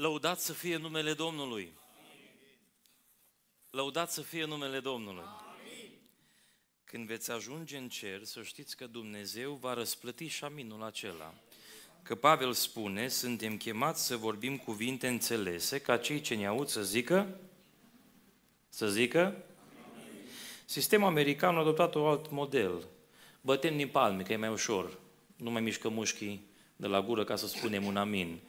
Lăudați să fie numele Domnului. Lăudați să fie numele Domnului. Amin. Când veți ajunge în cer, să știți că Dumnezeu va răsplăti șaminul acela. Că Pavel spune, suntem chemați să vorbim cuvinte înțelese, ca cei ce ne aud să zică, să zică, Amin. sistemul american a adoptat un alt model. Bătem din palme, că e mai ușor. Nu mai mișcă mușchii de la gură ca să spunem un amin.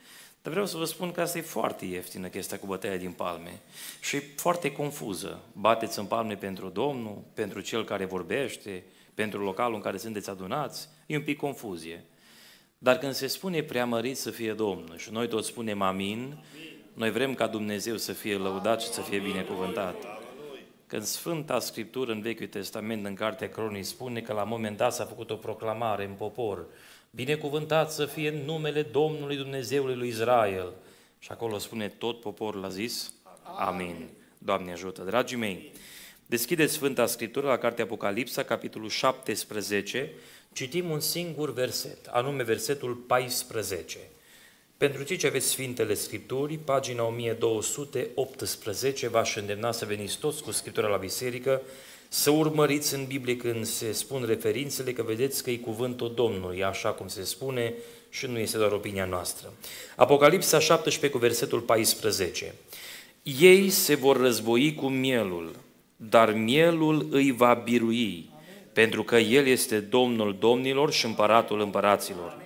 Dar vreau să vă spun că asta e foarte ieftină chestia cu bătaia din palme și foarte confuză. Bateți în palme pentru Domnul, pentru cel care vorbește, pentru localul în care sunteți adunați, e un pic confuzie. Dar când se spune preamărit să fie Domnul și noi toți spunem amin, amin. noi vrem ca Dumnezeu să fie lăudat și să fie binecuvântat. Când Sfânta Scriptură în Vechiul Testament, în Cartea Cronii, spune că la momentul moment dat s-a făcut o proclamare în popor binecuvântat să fie în numele Domnului Dumnezeului lui Israel. Și acolo spune tot poporul a zis, Amin. Doamne ajută! Dragii mei, deschideți Sfânta Scriptură la Cartea Apocalipsa, capitolul 17, citim un singur verset, anume versetul 14. Pentru cei ce aveți Sfintele Scripturii, pagina 1218, v-aș îndemna să veniți toți cu Scriptura la biserică, să urmăriți în Biblie când se spun referințele, că vedeți că e cuvântul Domnului, așa cum se spune și nu este doar opinia noastră. Apocalipsa 17 cu versetul 14. Ei se vor război cu mielul, dar mielul îi va birui, pentru că El este Domnul domnilor și împăratul împăraților.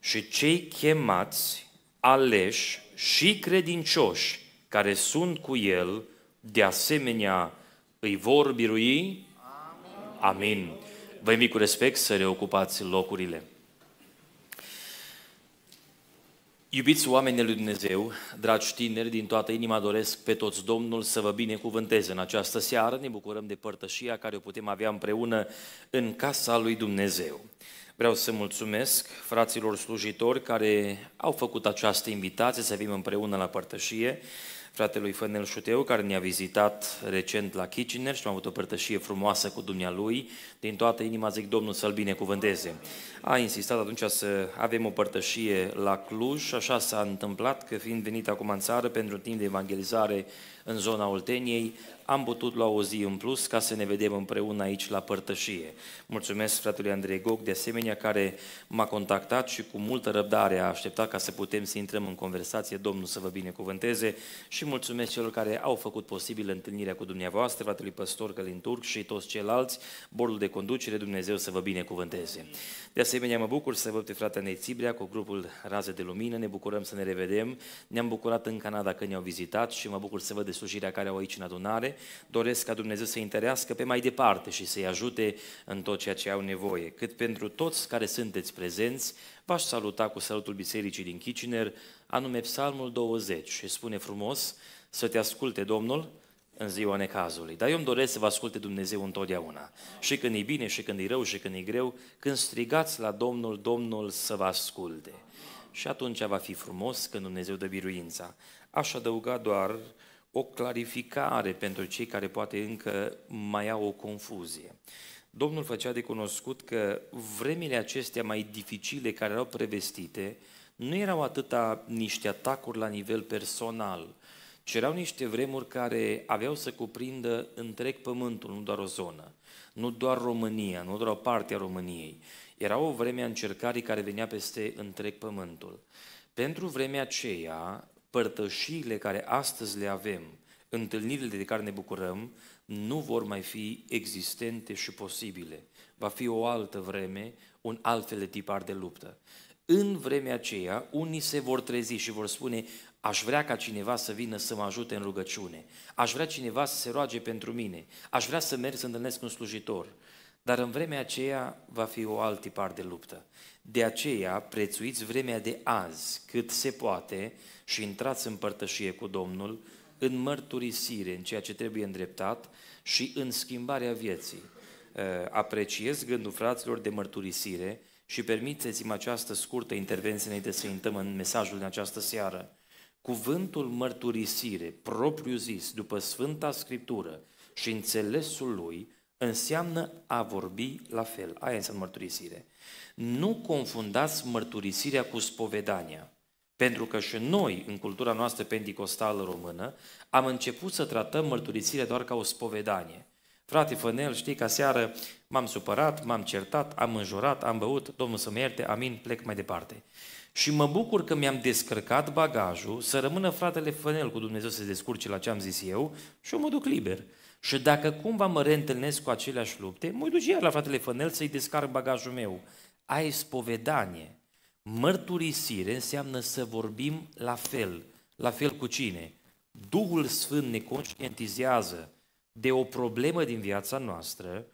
Și cei chemați, aleși și credincioși care sunt cu El, de asemenea, îi vor birui? Amin. Vă invit cu respect să reocupați locurile. Iubiți oameni lui Dumnezeu, dragi tineri, din toată inima doresc pe toți Domnul să vă binecuvânteze în această seară. Ne bucurăm de părtășia care o putem avea împreună în casa lui Dumnezeu. Vreau să mulțumesc fraților slujitori care au făcut această invitație să fim împreună la părtășie fratelui Fănel Șuteu, care ne-a vizitat recent la Kitchener și am avut o părtășie frumoasă cu dumnealui. Din toată inima zic Domnul să-l binecuvânteze a insistat atunci să avem o părtășie la Cluj și așa s-a întâmplat că fiind venit acum în țară pentru timp de evangelizare în zona Olteniei, am putut lua o zi în plus ca să ne vedem împreună aici la părtășie. Mulțumesc fratele Andrei Gog de asemenea care m-a contactat și cu multă răbdare a așteptat ca să putem să intrăm în conversație, Domnul să vă binecuvânteze și mulțumesc celor care au făcut posibil întâlnirea cu dumneavoastră, fratele pastor Călin Turc și toți ceilalți, bordul de conducere, Dumnezeu să vă binecuvânteze. De asemenea, asemenea, mă bucur să văd pe frate Nețibrea cu grupul Raze de Lumină, ne bucurăm să ne revedem. Ne-am bucurat în Canada când ne-au vizitat și mă bucur să văd de slujirea care au aici în adunare. Doresc ca Dumnezeu să-i întărească pe mai departe și să-i ajute în tot ceea ce au nevoie. Cât pentru toți care sunteți prezenți, v-aș saluta cu salutul Bisericii din Kitchener, anume Psalmul 20 și spune frumos să te asculte Domnul, în ziua necazului. Dar eu îmi doresc să vă asculte Dumnezeu întotdeauna. Și când e bine, și când e rău, și când e greu, când strigați la Domnul, Domnul să vă asculte. Și atunci va fi frumos când Dumnezeu dă biruința. Aș adăuga doar o clarificare pentru cei care poate încă mai au o confuzie. Domnul făcea de cunoscut că vremile acestea mai dificile care erau prevestite nu erau atâta niște atacuri la nivel personal, și erau niște vremuri care aveau să cuprindă întreg pământul, nu doar o zonă, nu doar România, nu doar o parte a României. Era o vreme a încercării care venea peste întreg pământul. Pentru vremea aceea, părtășiile care astăzi le avem, întâlnirile de care ne bucurăm, nu vor mai fi existente și posibile. Va fi o altă vreme, un alt fel de tipar de luptă. În vremea aceea, unii se vor trezi și vor spune, aș vrea ca cineva să vină să mă ajute în rugăciune, aș vrea cineva să se roage pentru mine, aș vrea să merg să întâlnesc un slujitor. Dar în vremea aceea va fi o alt tipar de luptă. De aceea, prețuiți vremea de azi cât se poate și intrați în părtășie cu Domnul, în mărturisire, în ceea ce trebuie îndreptat și în schimbarea vieții. Ă, apreciez gândul fraților de mărturisire, și permiteți-mi această scurtă intervenție înainte să intăm în mesajul din această seară. Cuvântul mărturisire, propriu zis, după Sfânta Scriptură și înțelesul lui, înseamnă a vorbi la fel. Aia înseamnă mărturisire. Nu confundați mărturisirea cu spovedania. Pentru că și noi, în cultura noastră pentecostală română, am început să tratăm mărturisirea doar ca o spovedanie. Frate Fănel, știi că seară m-am supărat, m-am certat, am înjurat, am băut, Domnul să mă ierte, amin, plec mai departe. Și mă bucur că mi-am descărcat bagajul, să rămână fratele Fănel cu Dumnezeu să se descurce la ce am zis eu și eu mă duc liber. Și dacă cumva mă reîntâlnesc cu aceleași lupte, mă duc iar la fratele Fănel să-i descarc bagajul meu. Ai spovedanie. Mărturisire înseamnă să vorbim la fel. La fel cu cine? Duhul Sfânt ne conștientizează de o problemă din viața noastră,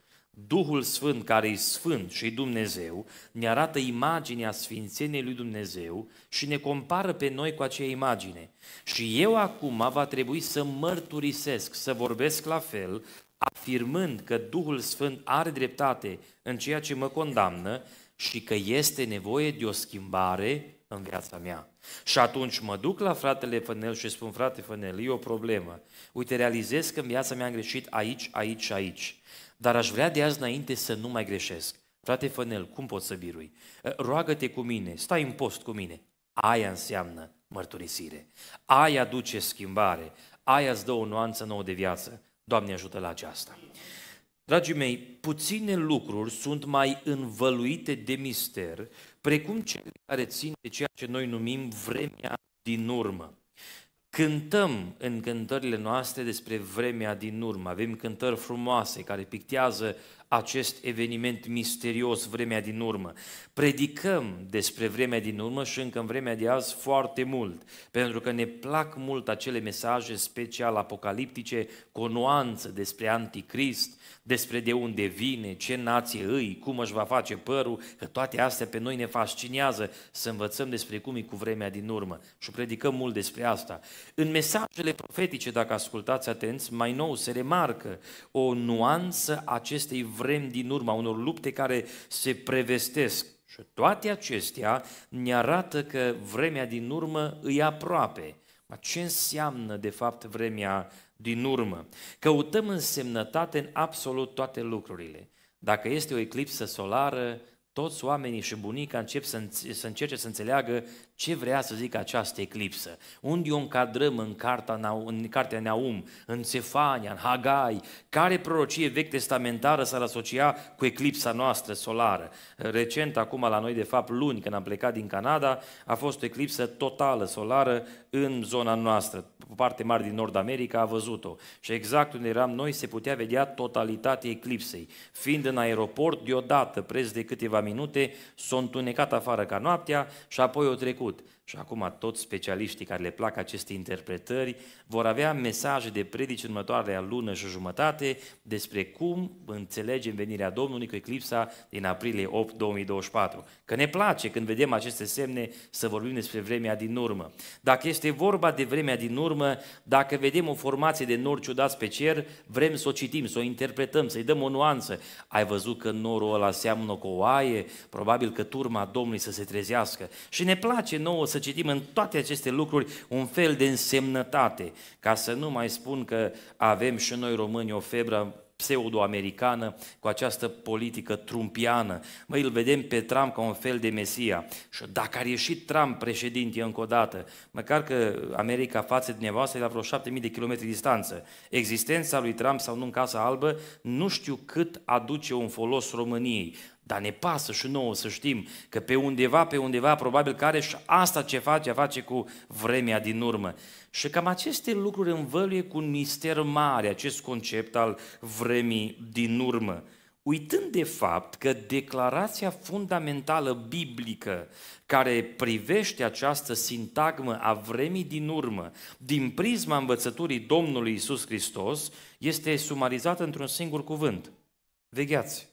Duhul Sfânt, care e Sfânt și Dumnezeu, ne arată imaginea Sfințeniei lui Dumnezeu și ne compară pe noi cu acea imagine. Și eu acum va trebui să mărturisesc, să vorbesc la fel, afirmând că Duhul Sfânt are dreptate în ceea ce mă condamnă și că este nevoie de o schimbare în viața mea. Și atunci mă duc la fratele Fănel și spun, frate Fănel, e o problemă. Uite, realizez că în viața mea am greșit aici, aici și aici. Dar aș vrea de azi înainte să nu mai greșesc. Frate Fănel, cum pot să birui? Ă, roagă-te cu mine, stai în post cu mine. Aia înseamnă mărturisire. Aia duce schimbare. Aia îți dă o nuanță nouă de viață. Doamne ajută la aceasta. Dragii mei, puține lucruri sunt mai învăluite de mister, precum cele care țin de ceea ce noi numim vremea din urmă. Cântăm în cântările noastre despre vremea din urmă. Avem cântări frumoase care pictează acest eveniment misterios, vremea din urmă. Predicăm despre vremea din urmă și încă în vremea de azi foarte mult, pentru că ne plac mult acele mesaje special apocaliptice cu o nuanță despre anticrist, despre de unde vine, ce nație îi, cum își va face părul, că toate astea pe noi ne fascinează să învățăm despre cum e cu vremea din urmă și predicăm mult despre asta. În mesajele profetice, dacă ascultați atenți, mai nou se remarcă o nuanță acestei vremi vrem din urma unor lupte care se prevestesc. Și toate acestea ne arată că vremea din urmă îi aproape. Dar ce înseamnă, de fapt, vremea din urmă? Căutăm însemnătate în absolut toate lucrurile. Dacă este o eclipsă solară, toți oamenii și bunica încep să, să încerce să înțeleagă ce vrea să zică această eclipsă? Unde o încadrăm în, carta, în cartea Naum, în Cefania, în Hagai? Care prorocie vechi testamentară s-ar asocia cu eclipsa noastră solară? Recent, acum la noi, de fapt, luni, când am plecat din Canada, a fost o eclipsă totală solară în zona noastră. O parte mare din Nord America a văzut-o. Și exact unde eram noi se putea vedea totalitatea eclipsei. Fiind în aeroport, deodată, preț de câteva minute, s-a întunecat afară ca noaptea și apoi o trecut gut. Și acum toți specialiștii care le plac aceste interpretări vor avea mesaje de predici în următoarea lună și jumătate despre cum înțelegem venirea Domnului cu eclipsa din aprilie 8 2024. Că ne place când vedem aceste semne să vorbim despre vremea din urmă. Dacă este vorba de vremea din urmă, dacă vedem o formație de nori ciudați pe cer, vrem să o citim, să o interpretăm, să-i dăm o nuanță. Ai văzut că norul ăla seamănă cu o oaie? Probabil că turma Domnului să se trezească. Și ne place nouă să citim în toate aceste lucruri un fel de însemnătate, ca să nu mai spun că avem și noi români o febră pseudo-americană, cu această politică trumpiană. Mă, îl vedem pe Trump ca un fel de mesia. Și dacă ar ieși Trump președinte încă o dată, măcar că America față de dumneavoastră e la vreo 7000 de kilometri distanță, existența lui Trump sau nu în Casa Albă, nu știu cât aduce un folos României. Dar ne pasă și nouă să știm că pe undeva, pe undeva, probabil care și asta ce face, a face cu vremea din urmă. Și cam aceste lucruri învăluie cu un mister mare, acest concept al vremii din urmă. Uitând de fapt că declarația fundamentală biblică care privește această sintagmă a vremii din urmă, din prisma învățăturii Domnului Isus Hristos, este sumarizată într-un singur cuvânt. Vegheați!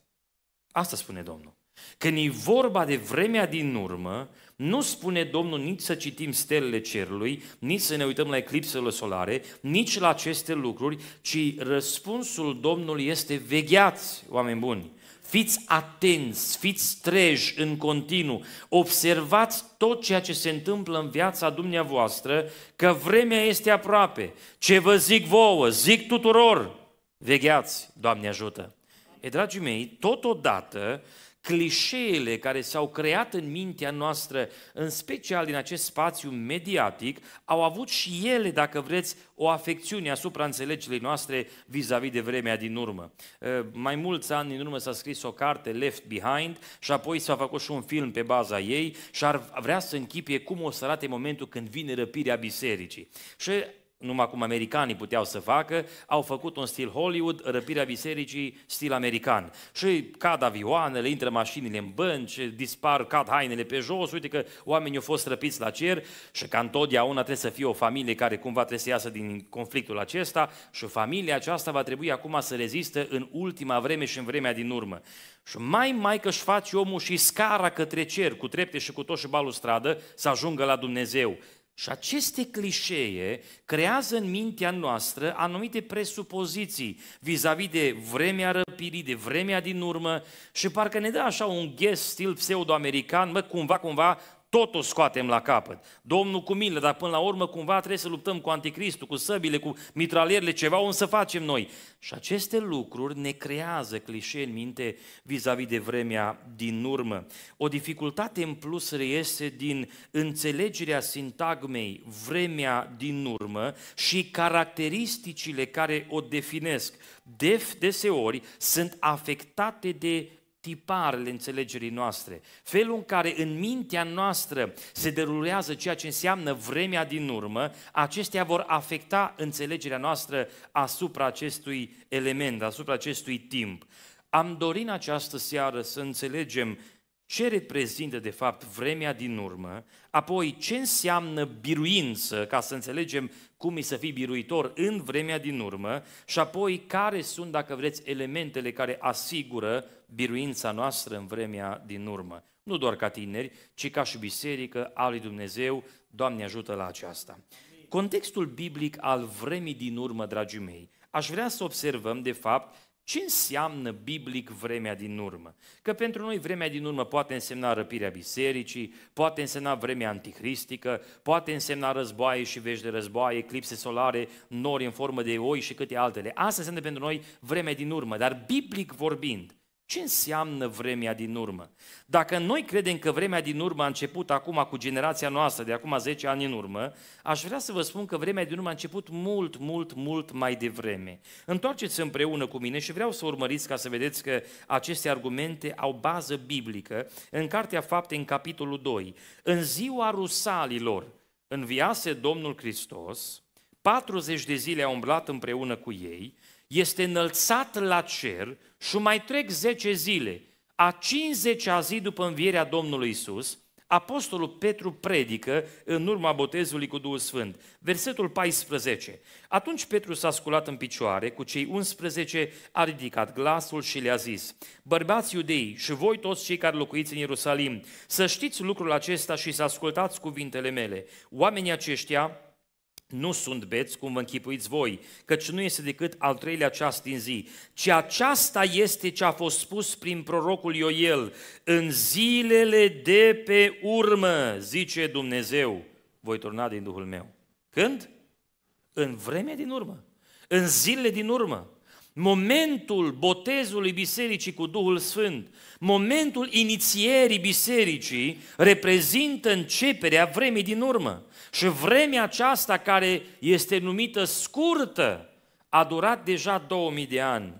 Asta spune Domnul. Când e vorba de vremea din urmă, nu spune Domnul nici să citim stelele cerului, nici să ne uităm la eclipsele solare, nici la aceste lucruri, ci răspunsul Domnului este vegheați, oameni buni. Fiți atenți, fiți treji în continuu, observați tot ceea ce se întâmplă în viața dumneavoastră, că vremea este aproape. Ce vă zic vouă, zic tuturor, vegheați, Doamne ajută! E, dragii mei, totodată, clișeele care s-au creat în mintea noastră, în special din acest spațiu mediatic, au avut și ele, dacă vreți, o afecțiune asupra înțelegerii noastre vis-a-vis de vremea din urmă. Mai mulți ani din urmă s-a scris o carte, Left Behind, și apoi s-a făcut și un film pe baza ei și ar vrea să închipie cum o să arate momentul când vine răpirea bisericii. Și numai cum americanii puteau să facă, au făcut un stil Hollywood, răpirea bisericii, stil american. Și cad avioanele, intră mașinile în bănci, dispar, cad hainele pe jos, uite că oamenii au fost răpiți la cer și ca întotdeauna trebuie să fie o familie care cumva trebuie să iasă din conflictul acesta și familia aceasta va trebui acum să rezistă în ultima vreme și în vremea din urmă. Și mai mai că își face omul și scara către cer, cu trepte și cu tot și balustradă, să ajungă la Dumnezeu. Și aceste clișee creează în mintea noastră anumite presupoziții vis-a-vis de vremea răpirii, de vremea din urmă și parcă ne dă așa un gest stil pseudo-american, mă, cumva, cumva, tot o scoatem la capăt. Domnul cu milă, dar până la urmă cumva trebuie să luptăm cu anticristul, cu săbile, cu mitralierele, ceva o să facem noi. Și aceste lucruri ne creează clișee în minte vis-a-vis de vremea din urmă. O dificultate în plus reiese din înțelegerea sintagmei vremea din urmă și caracteristicile care o definesc. Def, deseori, sunt afectate de tiparele înțelegerii noastre, felul în care în mintea noastră se derulează ceea ce înseamnă vremea din urmă, acestea vor afecta înțelegerea noastră asupra acestui element, asupra acestui timp. Am dorit în această seară să înțelegem ce reprezintă de fapt vremea din urmă, apoi ce înseamnă biruință, ca să înțelegem cum e să fii biruitor în vremea din urmă, și apoi care sunt, dacă vreți, elementele care asigură biruința noastră în vremea din urmă. Nu doar ca tineri, ci ca și biserică al lui Dumnezeu, Doamne ajută la aceasta. Contextul biblic al vremii din urmă, dragii mei, aș vrea să observăm, de fapt, ce înseamnă biblic vremea din urmă? Că pentru noi vremea din urmă poate însemna răpirea bisericii, poate însemna vremea anticristică, poate însemna războaie și vești de războaie, eclipse solare, nori în formă de oi și câte altele. Asta înseamnă pentru noi vremea din urmă, dar biblic vorbind, ce înseamnă vremea din urmă? Dacă noi credem că vremea din urmă a început acum cu generația noastră, de acum 10 ani în urmă, aș vrea să vă spun că vremea din urmă a început mult, mult, mult mai devreme. Întoarceți împreună cu mine și vreau să urmăriți ca să vedeți că aceste argumente au bază biblică în Cartea Fapte, în capitolul 2. În ziua rusalilor, înviase Domnul Hristos, 40 de zile a umblat împreună cu ei, este înălțat la cer și mai trec 10 zile. A 50-a zi după învierea Domnului Isus, Apostolul Petru predică în urma botezului cu Duhul Sfânt. Versetul 14. Atunci Petru s-a sculat în picioare, cu cei 11 a ridicat glasul și le-a zis, Bărbați iudei și voi toți cei care locuiți în Ierusalim, să știți lucrul acesta și să ascultați cuvintele mele. Oamenii aceștia nu sunt beți cum vă închipuiți voi, căci nu este decât al treilea ceas din zi, ci aceasta este ce a fost spus prin prorocul Ioel, în zilele de pe urmă, zice Dumnezeu, voi turna din Duhul meu. Când? În vremea din urmă, în zilele din urmă momentul botezului bisericii cu Duhul Sfânt, momentul inițierii bisericii reprezintă începerea vremii din urmă. Și vremea aceasta care este numită scurtă a durat deja 2000 de ani.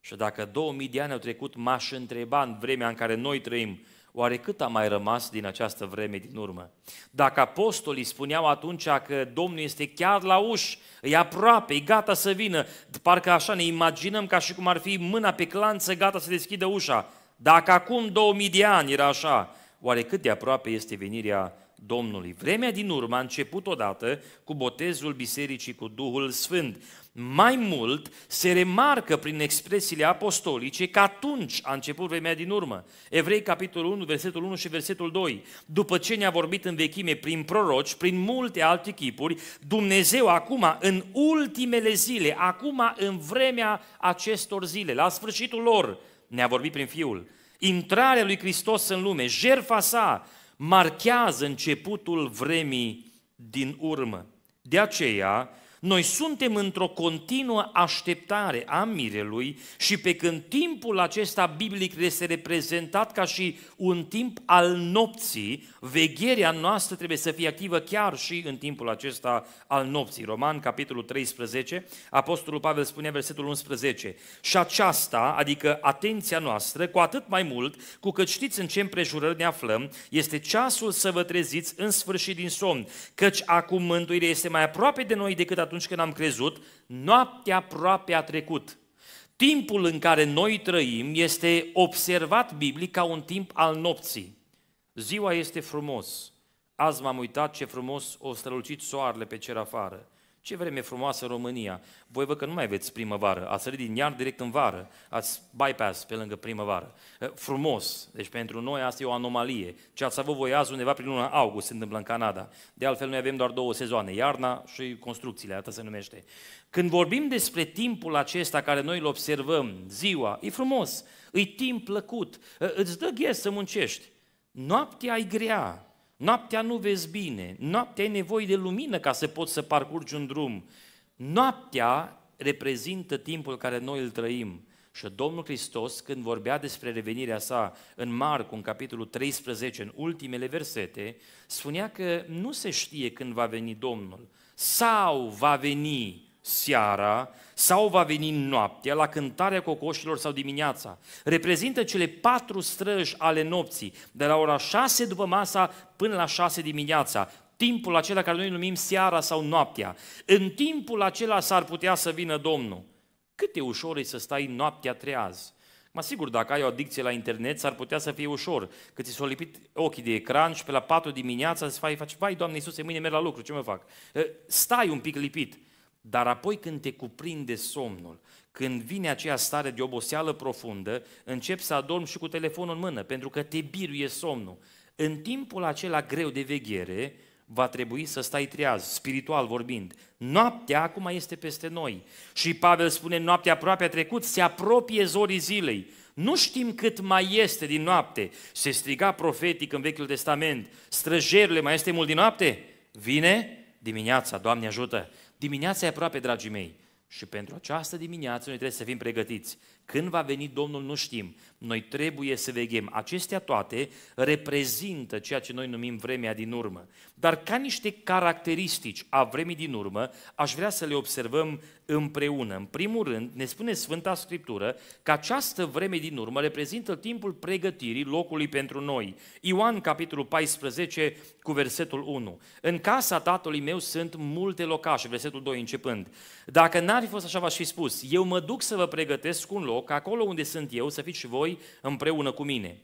Și dacă 2000 de ani au trecut, m-aș întreba în vremea în care noi trăim, Oare cât a mai rămas din această vreme din urmă? Dacă apostolii spuneau atunci că Domnul este chiar la uși, e aproape, e gata să vină, parcă așa ne imaginăm ca și cum ar fi mâna pe clanță gata să deschidă ușa. Dacă acum 2000 de ani era așa, oare cât de aproape este venirea Domnului? Vremea din urmă a început odată cu botezul bisericii cu Duhul Sfânt. Mai mult, se remarcă prin expresiile apostolice că atunci a început vremea din urmă. Evrei, capitolul 1, versetul 1 și versetul 2. După ce ne-a vorbit în vechime prin proroci, prin multe alte chipuri, Dumnezeu acum, în ultimele zile, acum în vremea acestor zile, la sfârșitul lor, ne-a vorbit prin Fiul. Intrarea lui Hristos în lume, jerfa sa, marchează începutul vremii din urmă. De aceea, noi suntem într-o continuă așteptare a mirelui și pe când timpul acesta biblic este reprezentat ca și un timp al nopții, vegherea noastră trebuie să fie activă chiar și în timpul acesta al nopții. Roman, capitolul 13, Apostolul Pavel spunea versetul 11, și aceasta, adică atenția noastră, cu atât mai mult, cu cât știți în ce împrejurări ne aflăm, este ceasul să vă treziți în sfârșit din somn, căci acum mântuirea este mai aproape de noi decât atunci când am crezut, noaptea aproape a trecut. Timpul în care noi trăim este observat biblic ca un timp al nopții. Ziua este frumos. Azi m-am uitat ce frumos o strălucit soarele pe cer afară. Ce vreme frumoasă în România! Voi vă că nu mai aveți primăvară, ați sărit din iar direct în vară, ați bypass pe lângă primăvară. Eh, frumos! Deci pentru noi asta e o anomalie. Ce ați avut voi azi undeva prin luna august se întâmplă în Canada. De altfel noi avem doar două sezoane, iarna și construcțiile, atât se numește. Când vorbim despre timpul acesta care noi îl observăm, ziua, e frumos, e timp plăcut, eh, îți dă ghes să muncești. Noaptea e grea, Noaptea nu vezi bine, noaptea ai nevoie de lumină ca să poți să parcurgi un drum. Noaptea reprezintă timpul care noi îl trăim. Și Domnul Hristos, când vorbea despre revenirea sa în Marcu, în capitolul 13, în ultimele versete, spunea că nu se știe când va veni Domnul sau va veni seara sau va veni noaptea la cântarea cocoșilor sau dimineața. Reprezintă cele patru străji ale nopții, de la ora 6 după masa până la 6 dimineața, timpul acela care noi numim seara sau noaptea. În timpul acela s-ar putea să vină Domnul. Cât e ușor e să stai noaptea treaz. Mă sigur, dacă ai o adicție la internet, s-ar putea să fie ușor. Că ți s-au lipit ochii de ecran și pe la 4 dimineața îți faci, faci, vai, Doamne Iisuse, mâine merg la lucru, ce mă fac? Stai un pic lipit. Dar apoi când te cuprinde somnul, când vine aceea stare de oboseală profundă, începi să adormi și cu telefonul în mână, pentru că te biruie somnul. În timpul acela greu de veghere, va trebui să stai treaz, spiritual vorbind. Noaptea acum este peste noi. Și Pavel spune, noaptea aproape a trecut, se apropie zorii zilei. Nu știm cât mai este din noapte. Se striga profetic în Vechiul Testament, străjerile, mai este mult din noapte? Vine dimineața, Doamne ajută! Dimineața e aproape, dragii mei, și pentru această dimineață noi trebuie să fim pregătiți. Când va veni Domnul nu știm, noi trebuie să veghem. Acestea toate reprezintă ceea ce noi numim vremea din urmă. Dar ca niște caracteristici a vremii din urmă, aș vrea să le observăm împreună. În primul rând, ne spune Sfânta Scriptură că această vreme din urmă reprezintă timpul pregătirii locului pentru noi. Ioan, capitolul 14, cu versetul 1. În casa tatălui meu sunt multe locașe, versetul 2 începând. Dacă n-ar fi fost așa, v-aș fi spus, eu mă duc să vă pregătesc un loc loc, acolo unde sunt eu, să fiți și voi împreună cu mine.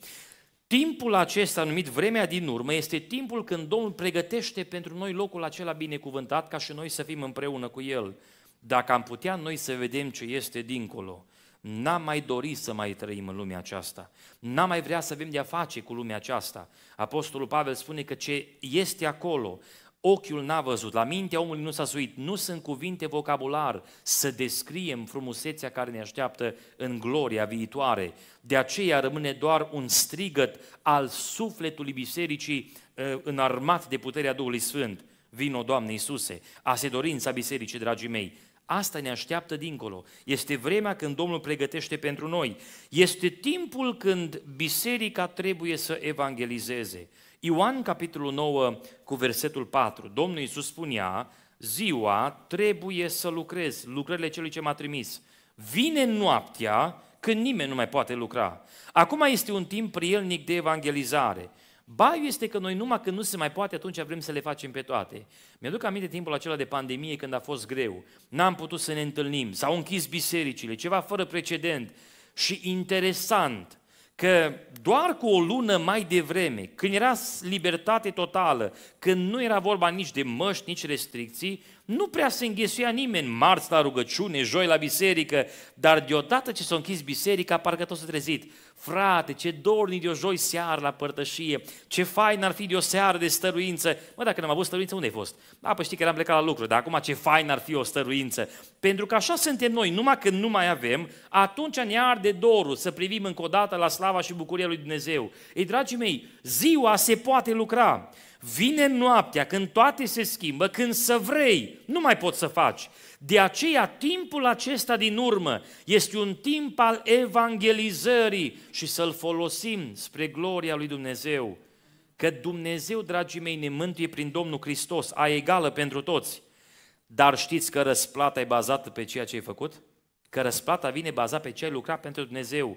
Timpul acesta, numit vremea din urmă, este timpul când Domnul pregătește pentru noi locul acela binecuvântat ca și noi să fim împreună cu El. Dacă am putea noi să vedem ce este dincolo, n-am mai dorit să mai trăim în lumea aceasta, n-am mai vrea să avem de-a face cu lumea aceasta. Apostolul Pavel spune că ce este acolo Ochiul n-a văzut, la mintea omului nu s-a suit. Nu sunt cuvinte vocabular să descriem frumusețea care ne așteaptă în gloria viitoare. De aceea rămâne doar un strigăt al sufletului bisericii eh, înarmat de puterea Duhului Sfânt. Vino, Doamne Iisuse, a se dorința bisericii, dragii mei. Asta ne așteaptă dincolo. Este vremea când Domnul pregătește pentru noi. Este timpul când biserica trebuie să evangelizeze. Ioan, capitolul 9, cu versetul 4, Domnul Iisus spunea, ziua trebuie să lucrez lucrările celui ce m-a trimis. Vine noaptea când nimeni nu mai poate lucra. Acum este un timp prielnic de evangelizare. Baiul este că noi numai când nu se mai poate, atunci vrem să le facem pe toate. Mi-aduc aminte timpul acela de pandemie când a fost greu. N-am putut să ne întâlnim, s-au închis bisericile, ceva fără precedent. Și interesant, că doar cu o lună mai devreme, când era libertate totală, când nu era vorba nici de măști, nici restricții, nu prea se înghesuia nimeni marți la rugăciune, joi la biserică, dar deodată ce s-a închis biserica, parcă tot s-a trezit. Frate, ce dorni de o joi seară la părtășie, ce fain ar fi de o seară de stăruință. Mă, dacă n-am avut stăruință, unde ai fost? Da, păi știi că eram plecat la lucru, dar acum ce fain ar fi o stăruință. Pentru că așa suntem noi, numai când nu mai avem, atunci ne arde dorul să privim încă o dată la slava și bucuria lui Dumnezeu. Ei, dragii mei, ziua se poate lucra. Vine noaptea când toate se schimbă, când să vrei, nu mai poți să faci. De aceea timpul acesta din urmă este un timp al evangelizării și să-l folosim spre gloria lui Dumnezeu. Că Dumnezeu, dragii mei, ne mântuie prin Domnul Hristos, a egală pentru toți. Dar știți că răsplata e bazată pe ceea ce ai făcut? Că răsplata vine bazată pe ce ai lucrat pentru Dumnezeu.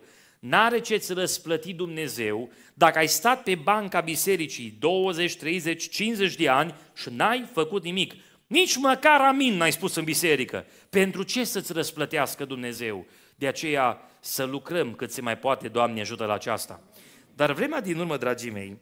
N-are ce-ți răsplăti Dumnezeu dacă ai stat pe banca bisericii 20, 30, 50 de ani și n-ai făcut nimic. Nici măcar amin n-ai spus în biserică. Pentru ce să-ți răsplătească Dumnezeu? De aceea să lucrăm cât se mai poate, Doamne ajută la aceasta. Dar vremea din urmă, dragii mei,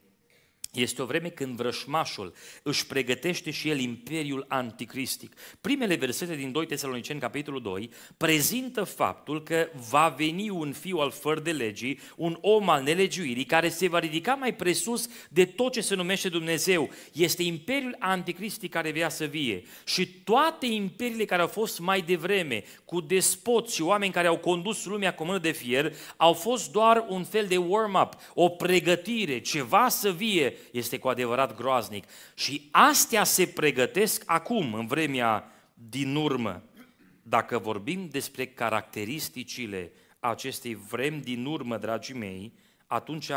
este o vreme când vrășmașul își pregătește și el imperiul anticristic. Primele versete din 2 Tesaloniceni, capitolul 2, prezintă faptul că va veni un fiu al făr de legii, un om al nelegiuirii, care se va ridica mai presus de tot ce se numește Dumnezeu. Este imperiul anticristic care vrea să vie. Și toate imperiile care au fost mai devreme, cu despoți și oameni care au condus lumea cu mână de fier, au fost doar un fel de warm-up, o pregătire, ceva să vie este cu adevărat groaznic. Și astea se pregătesc acum, în vremea din urmă. Dacă vorbim despre caracteristicile acestei vremi din urmă, dragii mei, atunci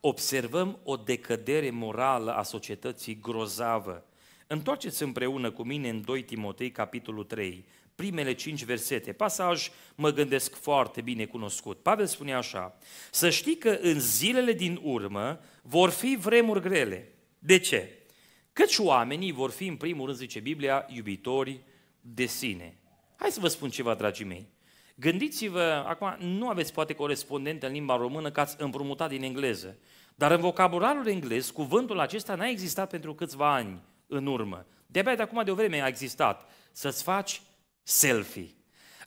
observăm o decădere morală a societății grozavă. Întoarceți împreună cu mine în 2 Timotei, capitolul 3, primele cinci versete, pasaj mă gândesc foarte bine cunoscut. Pavel spune așa, să știi că în zilele din urmă vor fi vremuri grele. De ce? Căci oamenii vor fi, în primul rând, zice Biblia, iubitori de sine. Hai să vă spun ceva, dragii mei. Gândiți-vă, acum nu aveți poate corespondente în limba română că ați împrumutat din engleză, dar în vocabularul englez cuvântul acesta n-a existat pentru câțiva ani în urmă. De-abia de acum de o vreme a existat. Să-ți faci selfie.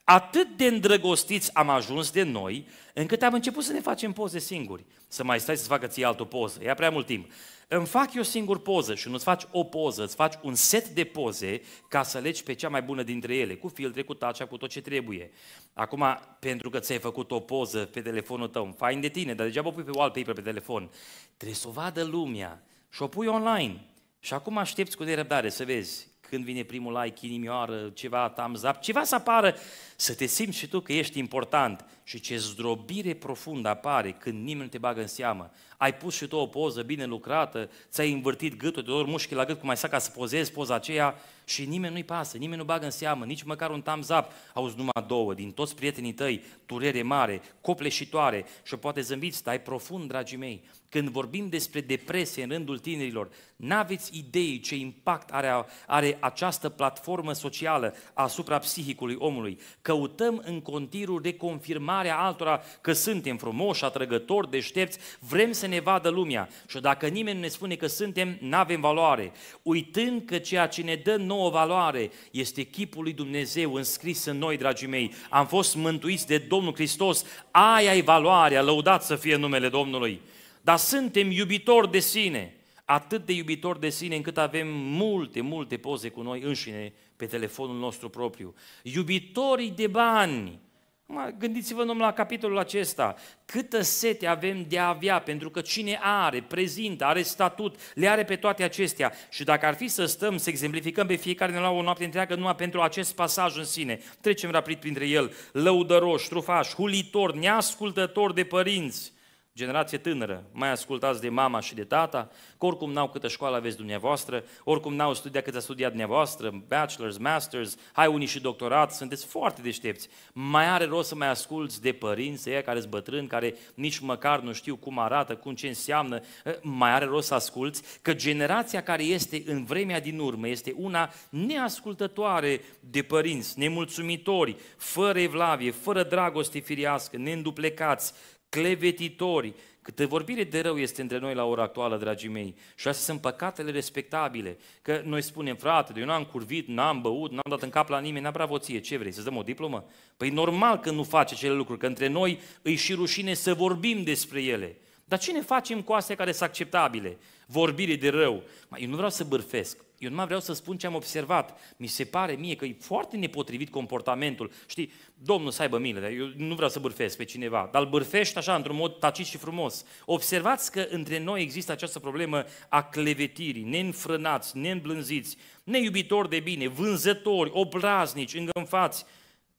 Atât de îndrăgostiți am ajuns de noi, încât am început să ne facem poze singuri. Să mai stai să-ți facă ție altă poză, ia prea mult timp. Îmi fac eu singur poză și nu-ți faci o poză, îți faci un set de poze ca să legi pe cea mai bună dintre ele, cu filtre, cu tacea, cu tot ce trebuie. Acum, pentru că ți-ai făcut o poză pe telefonul tău, fain de tine, dar degeaba o pui pe wallpaper pe telefon. Trebuie să o vadă lumea și o pui online. Și acum aștepți cu nerăbdare să vezi când vine primul like, inimioară, ceva, thumbs up, ceva să apară, să te simți și tu că ești important. Și ce zdrobire profundă apare când nimeni nu te bagă în seamă. Ai pus și tu o poză bine lucrată, ți-ai învârtit gâtul, de ori mușchi la gât cum ai să ca să pozezi poza aceea și nimeni nu-i pasă, nimeni nu bagă în seamă, nici măcar un thumbs up. Auzi numai două, din toți prietenii tăi, durere mare, copleșitoare și poate zâmbiți, stai profund, dragii mei, când vorbim despre depresie în rândul tinerilor, n-aveți idei ce impact are, are această platformă socială asupra psihicului omului. Căutăm în continuu reconfirmarea altora că suntem frumoși, atrăgători, deștepți, vrem să ne vadă lumea. Și dacă nimeni nu ne spune că suntem, n-avem valoare. Uitând că ceea ce ne dă nouă valoare este chipul lui Dumnezeu înscris în noi, dragii mei. Am fost mântuiți de Domnul Hristos, aia e valoarea, lăudat să fie numele Domnului. Dar suntem iubitori de sine, atât de iubitori de sine încât avem multe, multe poze cu noi înșine pe telefonul nostru propriu. Iubitorii de bani, Gândiți-vă numai la capitolul acesta, câtă sete avem de a avea, pentru că cine are, prezintă, are statut, le are pe toate acestea. Și dacă ar fi să stăm, să exemplificăm pe fiecare ne la o noapte întreagă numai pentru acest pasaj în sine, trecem rapid printre el, lăudăroși, trufași, hulitori, neascultători de părinți, generație tânără, mai ascultați de mama și de tata, că oricum n-au câtă școală aveți dumneavoastră, oricum n-au studiat cât a studiat dumneavoastră, bachelor's, masters, hai unii și doctorat, sunteți foarte deștepți. Mai are rost să mai asculți de părinți, ei care sunt bătrâni, care nici măcar nu știu cum arată, cum ce înseamnă, mai are rost să asculți că generația care este în vremea din urmă este una neascultătoare de părinți, nemulțumitori, fără evlavie, fără dragoste firească, neînduplecați, clevetitori. Câtă vorbire de rău este între noi la ora actuală, dragii mei. Și astea sunt păcatele respectabile. Că noi spunem, frate, eu n-am curvit, n-am băut, n-am dat în cap la nimeni, n-am bravo ție, ce vrei, să-ți dăm o diplomă? Păi normal că nu face cele lucruri, că între noi îi și rușine să vorbim despre ele. Dar ce ne facem cu astea care sunt acceptabile? Vorbire de rău. Eu nu vreau să bârfesc. Eu nu mai vreau să spun ce am observat. Mi se pare mie că e foarte nepotrivit comportamentul. Știi, Domnul să aibă milă, eu nu vreau să bârfesc pe cineva, dar îl bârfești așa, într-un mod tacit și frumos. Observați că între noi există această problemă a clevetirii, neînfrânați, neînblânziți, neiubitori de bine, vânzători, obraznici, îngânfați,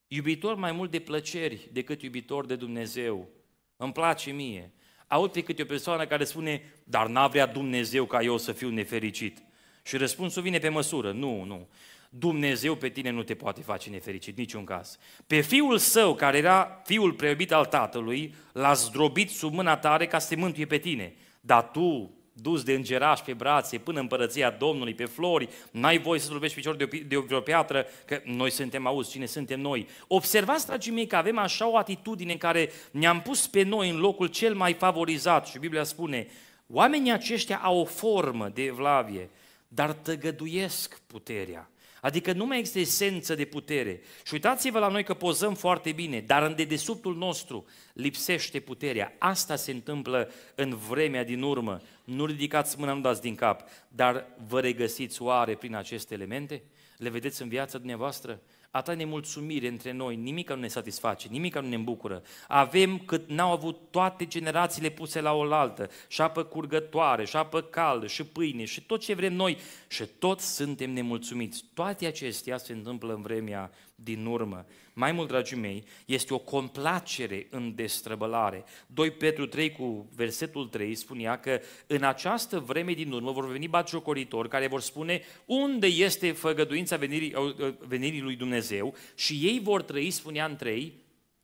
iubitori mai mult de plăceri decât iubitori de Dumnezeu. Îmi place mie. Aud pe câte o persoană care spune, dar n-a vrea Dumnezeu ca eu să fiu nefericit. Și răspunsul vine pe măsură. Nu, nu. Dumnezeu pe tine nu te poate face nefericit, niciun caz. Pe fiul său, care era fiul preiubit al tatălui, l-a zdrobit sub mâna tare ca să te mântuie pe tine. Dar tu, dus de îngeraș pe brațe până în părăția Domnului, pe flori, n-ai voie să zdrobești picior de o, de o, de o piatră, că noi suntem auzi, cine suntem noi. Observați, dragii mei, că avem așa o atitudine în care ne-am pus pe noi în locul cel mai favorizat și Biblia spune, oamenii aceștia au o formă de evlavie, dar tăgăduiesc puterea. Adică nu mai există esență de putere. Și uitați-vă la noi că pozăm foarte bine, dar în dedesubtul nostru lipsește puterea. Asta se întâmplă în vremea din urmă. Nu ridicați mâna, nu dați din cap, dar vă regăsiți oare prin aceste elemente? Le vedeți în viața dumneavoastră? atâta nemulțumire între noi, nimic nu ne satisface, nimic nu ne îmbucură. Avem cât n-au avut toate generațiile puse la oaltă, și apă curgătoare, și apă caldă, și pâine, și tot ce vrem noi, și tot suntem nemulțumiți. Toate acestea se întâmplă în vremea din urmă. Mai mult, dragii mei, este o complacere în destrăbălare. 2 Petru 3 cu versetul 3 spunea că în această vreme din urmă vor veni baciocoritori care vor spune unde este făgăduința venirii, uh, venirii lui Dumnezeu și ei vor trăi, spunea în 3,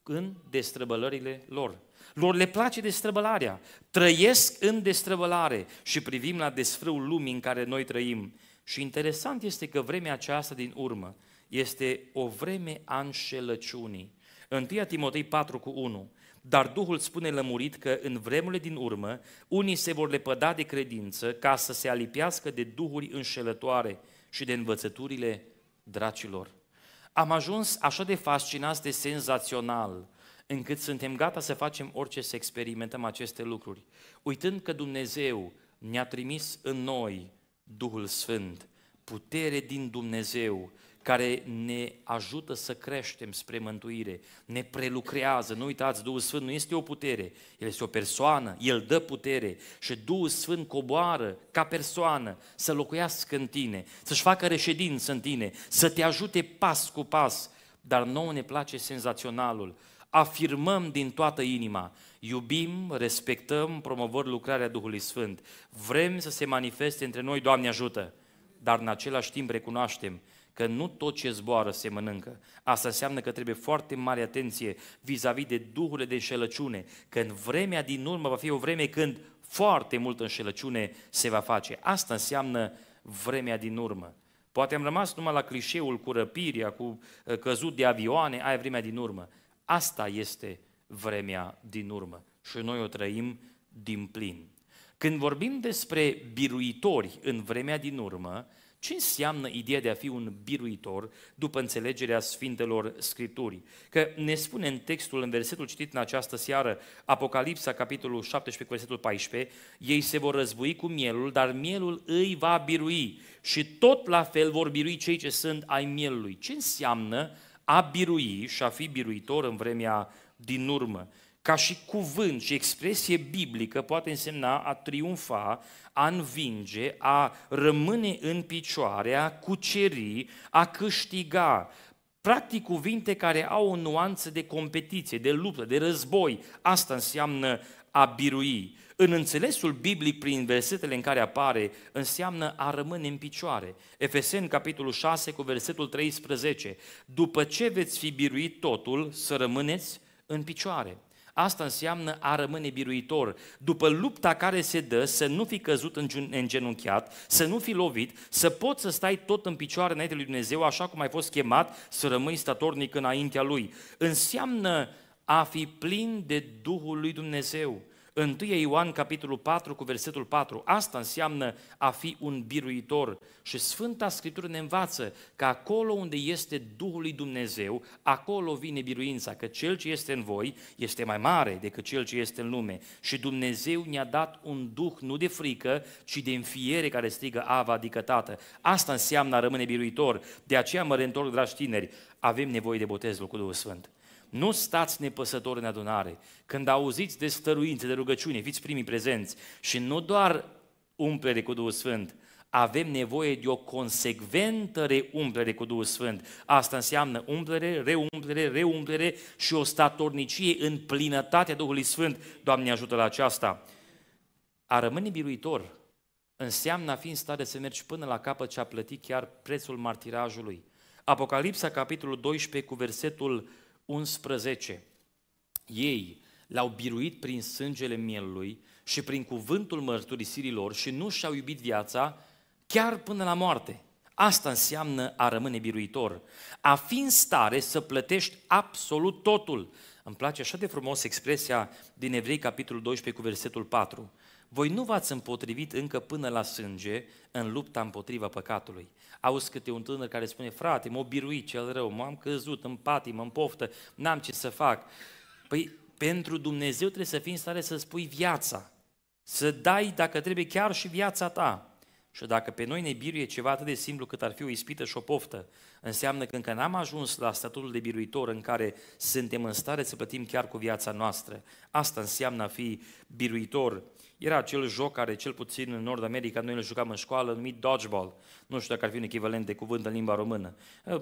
în destrăbălările lor. Lor le place destrăbălarea, trăiesc în destrăbălare și privim la desfrâul lumii în care noi trăim. Și interesant este că vremea aceasta din urmă este o vreme a înșelăciunii. 1 Timotei 4 cu 1. Dar Duhul spune lămurit că în vremurile din urmă unii se vor lepăda de credință ca să se alipiască de duhuri înșelătoare și de învățăturile dracilor. Am ajuns așa de fascinați de senzațional, încât suntem gata să facem orice să experimentăm aceste lucruri, uitând că Dumnezeu ne-a trimis în noi Duhul Sfânt, putere din Dumnezeu care ne ajută să creștem spre mântuire, ne prelucrează. Nu uitați, Duhul Sfânt nu este o putere, El este o persoană, El dă putere și Duhul Sfânt coboară ca persoană să locuiască în tine, să-și facă reședință în tine, să te ajute pas cu pas. Dar nouă ne place senzaționalul, afirmăm din toată inima, iubim, respectăm, promovăm lucrarea Duhului Sfânt. Vrem să se manifeste între noi, Doamne ajută, dar în același timp recunoaștem că nu tot ce zboară se mănâncă. Asta înseamnă că trebuie foarte mare atenție vis-a-vis de duhurile de înșelăciune, când vremea din urmă va fi o vreme când foarte multă înșelăciune se va face. Asta înseamnă vremea din urmă. Poate am rămas numai la clișeul cu răpirea, cu eh, căzut de avioane, aia vremea din urmă. Asta este vremea din urmă și noi o trăim din plin. Când vorbim despre biruitori în vremea din urmă, ce înseamnă ideea de a fi un biruitor după înțelegerea Sfintelor Scripturii? Că ne spune în textul, în versetul citit în această seară, Apocalipsa, capitolul 17, versetul 14, ei se vor război cu mielul, dar mielul îi va birui și tot la fel vor birui cei ce sunt ai mielului. Ce înseamnă a birui și a fi biruitor în vremea din urmă? ca și cuvânt și expresie biblică poate însemna a triumfa, a învinge, a rămâne în picioare, a cuceri, a câștiga. Practic cuvinte care au o nuanță de competiție, de luptă, de război. Asta înseamnă a birui. În înțelesul biblic prin versetele în care apare, înseamnă a rămâne în picioare. Efeseni, capitolul 6, cu versetul 13. După ce veți fi biruit totul, să rămâneți în picioare. Asta înseamnă a rămâne biruitor. După lupta care se dă, să nu fi căzut în genunchiat, să nu fi lovit, să poți să stai tot în picioare înainte lui Dumnezeu, așa cum ai fost chemat să rămâi statornic înaintea Lui. Înseamnă a fi plin de Duhul lui Dumnezeu. 1 Ioan, capitolul 4, cu versetul 4. Asta înseamnă a fi un biruitor. Și Sfânta Scriptură ne învață că acolo unde este Duhul lui Dumnezeu, acolo vine biruința, că cel ce este în voi este mai mare decât cel ce este în lume. Și Dumnezeu ne-a dat un Duh nu de frică, ci de înfiere care strigă Ava, adică Tată. Asta înseamnă a rămâne biruitor. De aceea mă reîntorc, dragi tineri, avem nevoie de botezul cu Duhul Sfânt. Nu stați nepăsători în adunare. Când auziți de stăruințe, de rugăciune, fiți primii prezenți. Și nu doar umplere cu Duhul Sfânt, avem nevoie de o consecventă reumplere cu Duhul Sfânt. Asta înseamnă umplere, reumplere, reumplere și o statornicie în plinătatea Duhului Sfânt. Doamne ajută la aceasta! A rămâne biruitor înseamnă a fi în stare să mergi până la capăt și a plăti chiar prețul martirajului. Apocalipsa, capitolul 12, cu versetul 11. Ei l-au biruit prin sângele mielului și prin cuvântul mărturisirilor și nu și-au iubit viața chiar până la moarte. Asta înseamnă a rămâne biruitor, a fi în stare să plătești absolut totul. Îmi place așa de frumos expresia din Evrei, capitolul 12, cu versetul 4 voi nu v-ați împotrivit încă până la sânge în lupta împotriva păcatului. Auzi câte un tânăr care spune, frate, m-a biruit cel rău, m-am căzut în patim, în poftă, n-am ce să fac. Păi pentru Dumnezeu trebuie să fii în stare să spui viața, să dai dacă trebuie chiar și viața ta. Și dacă pe noi ne biruie ceva atât de simplu cât ar fi o ispită și o poftă, înseamnă că încă n-am ajuns la statutul de biruitor în care suntem în stare să plătim chiar cu viața noastră. Asta înseamnă a fi biruitor era acel joc care, cel puțin în Nord America, noi îl jucam în școală, numit dodgeball. Nu știu dacă ar fi un echivalent de cuvânt în limba română.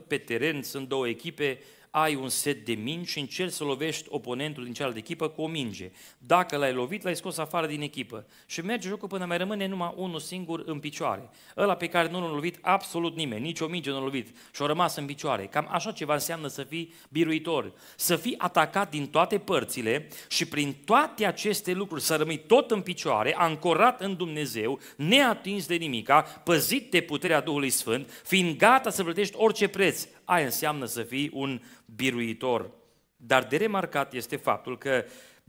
Pe teren sunt două echipe, ai un set de mingi și încerci să lovești oponentul din cealaltă echipă cu o minge. Dacă l-ai lovit, l-ai scos afară din echipă. Și merge jocul până mai rămâne numai unul singur în picioare. Ăla pe care nu l-a lovit absolut nimeni, nici o minge nu l-a lovit și a rămas în picioare. Cam așa ceva înseamnă să fii biruitor, să fii atacat din toate părțile și prin toate aceste lucruri să rămâi tot în picioare, ancorat în Dumnezeu, neatins de nimica, păzit de puterea Duhului Sfânt, fiind gata să plătești orice preț, aia înseamnă să fii un biruitor. Dar de remarcat este faptul că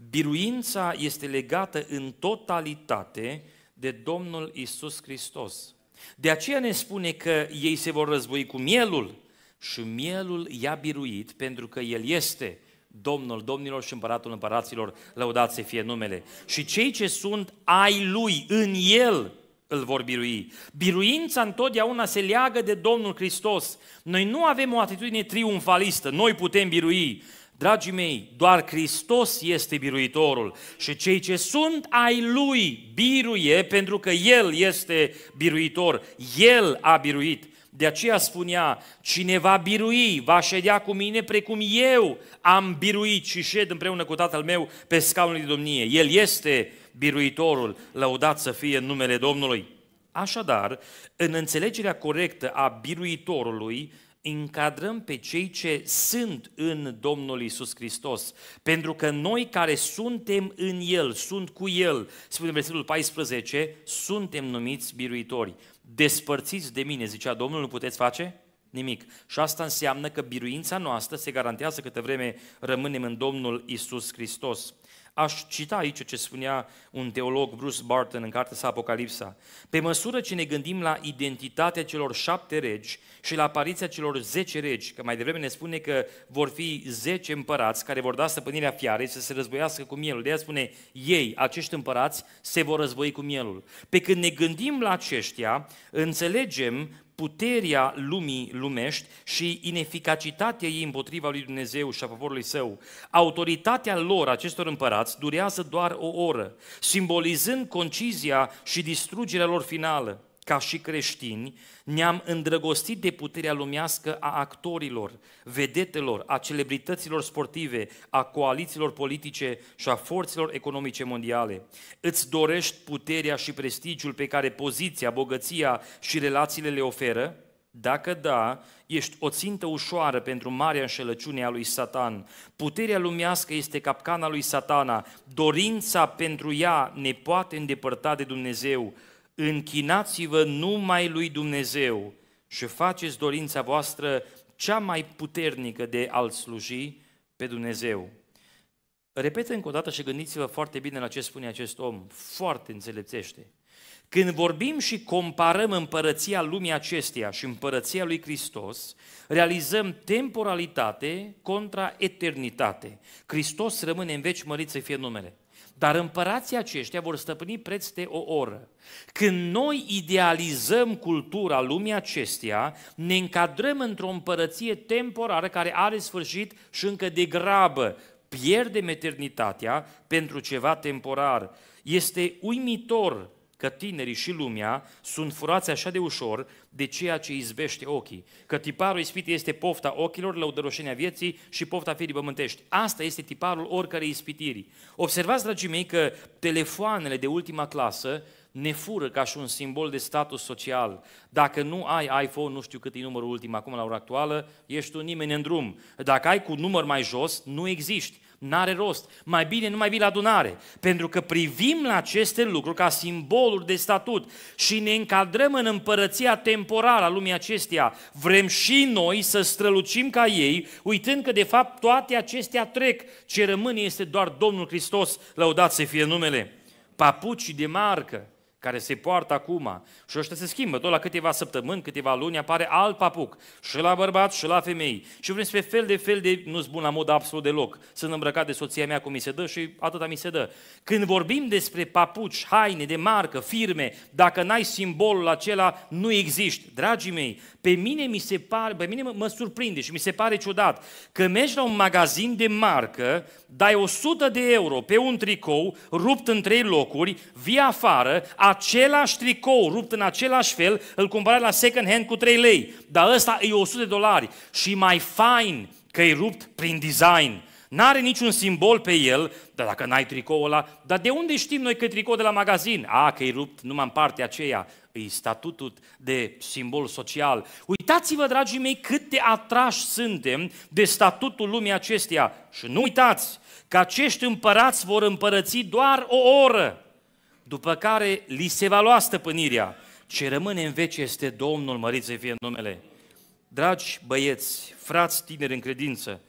biruința este legată în totalitate de Domnul Isus Hristos. De aceea ne spune că ei se vor război cu mielul și mielul i-a biruit pentru că el este Domnul domnilor și împăratul împăraților, lăudați să fie numele. Și cei ce sunt ai lui, în el, îl vor birui. Biruința întotdeauna se leagă de Domnul Hristos. Noi nu avem o atitudine triumfalistă, noi putem birui. Dragii mei, doar Hristos este biruitorul și cei ce sunt ai Lui biruie pentru că El este biruitor, El a biruit. De aceea spunea, cine va birui, va ședea cu mine precum eu am biruit și șed împreună cu tatăl meu pe scaunul de domnie. El este biruitorul, lăudat să fie în numele Domnului. Așadar, în înțelegerea corectă a biruitorului, încadrăm pe cei ce sunt în Domnul Isus Hristos. Pentru că noi care suntem în El, sunt cu El, spune versetul 14, suntem numiți biruitori. Despărțiți de mine, zicea Domnul, nu puteți face nimic. Și asta înseamnă că biruința noastră se garantează câte vreme rămânem în Domnul Isus Hristos. Aș cita aici ce spunea un teolog, Bruce Barton, în cartea sa Apocalipsa. Pe măsură ce ne gândim la identitatea celor șapte regi și la apariția celor zece regi, că mai devreme ne spune că vor fi zece împărați care vor da stăpânirea fiarei să se războiască cu mielul. De aia spune, ei, acești împărați, se vor război cu mielul. Pe când ne gândim la aceștia, înțelegem puterea lumii lumești și ineficacitatea ei împotriva lui Dumnezeu și a poporului său. Autoritatea lor, acestor împărați, durează doar o oră, simbolizând concizia și distrugerea lor finală ca și creștini, ne-am îndrăgostit de puterea lumească a actorilor, vedetelor, a celebrităților sportive, a coalițiilor politice și a forțelor economice mondiale. Îți dorești puterea și prestigiul pe care poziția, bogăția și relațiile le oferă? Dacă da, ești o țintă ușoară pentru marea înșelăciune a lui Satan. Puterea lumească este capcana lui Satana. Dorința pentru ea ne poate îndepărta de Dumnezeu închinați-vă numai lui Dumnezeu și faceți dorința voastră cea mai puternică de a sluji pe Dumnezeu. Repet încă o dată și gândiți-vă foarte bine la ce spune acest om, foarte înțelepțește. Când vorbim și comparăm împărăția lumii acesteia și împărăția lui Hristos, realizăm temporalitate contra eternitate. Hristos rămâne în veci mărit să fie numele. Dar împărații aceștia vor stăpâni preț de o oră. Când noi idealizăm cultura lumii acesteia, ne încadrăm într-o împărăție temporară care are sfârșit și încă de grabă pierdem eternitatea pentru ceva temporar. Este uimitor că tinerii și lumea sunt furați așa de ușor de ceea ce izbește ochii, că tiparul ispitei este pofta ochilor, lăudăroșenia vieții și pofta firii pământești. Asta este tiparul oricărei ispitiri. Observați, dragii mei, că telefoanele de ultima clasă ne fură ca și un simbol de status social. Dacă nu ai iPhone, nu știu cât e numărul ultim acum la ora actuală, ești un nimeni în drum. Dacă ai cu număr mai jos, nu existi. N-are rost. Mai bine nu mai vii la adunare. Pentru că privim la aceste lucruri ca simboluri de statut și ne încadrăm în împărăția temporală a lumii acesteia. Vrem și noi să strălucim ca ei, uitând că de fapt toate acestea trec. Ce rămâne este doar Domnul Hristos, lăudat să fie numele. Papucii de marcă, care se poartă acum. Și ăștia se schimbă, tot la câteva săptămâni, câteva luni apare alt papuc, și la bărbați și la femei. Și vrem fie fel de fel de, nu-s bun la mod absolut deloc, sunt îmbrăcat de soția mea cum mi se dă și atâta mi se dă. Când vorbim despre papuci, haine de marcă, firme, dacă n-ai simbolul acela, nu există. Dragii mei, pe mine, mi se pare, pe mine mă, mă surprinde și mi se pare ciudat că mergi la un magazin de marcă, dai 100 de euro pe un tricou, rupt în trei locuri, vii afară, același tricou rupt în același fel, îl cumpărai la second hand cu 3 lei, dar ăsta e 100 de dolari și mai fain că e rupt prin design. N-are niciun simbol pe el, dar dacă n-ai tricoul ăla, dar de unde știm noi că e tricou de la magazin? A, că e rupt numai în partea aceea, e statutul de simbol social. Uitați-vă, dragii mei, cât de atrași suntem de statutul lumii acesteia. Și nu uitați că acești împărați vor împărăți doar o oră după care li se va lua stăpânirea. Ce rămâne în veci este Domnul, mărit să fie numele. Dragi băieți, frați tineri în credință,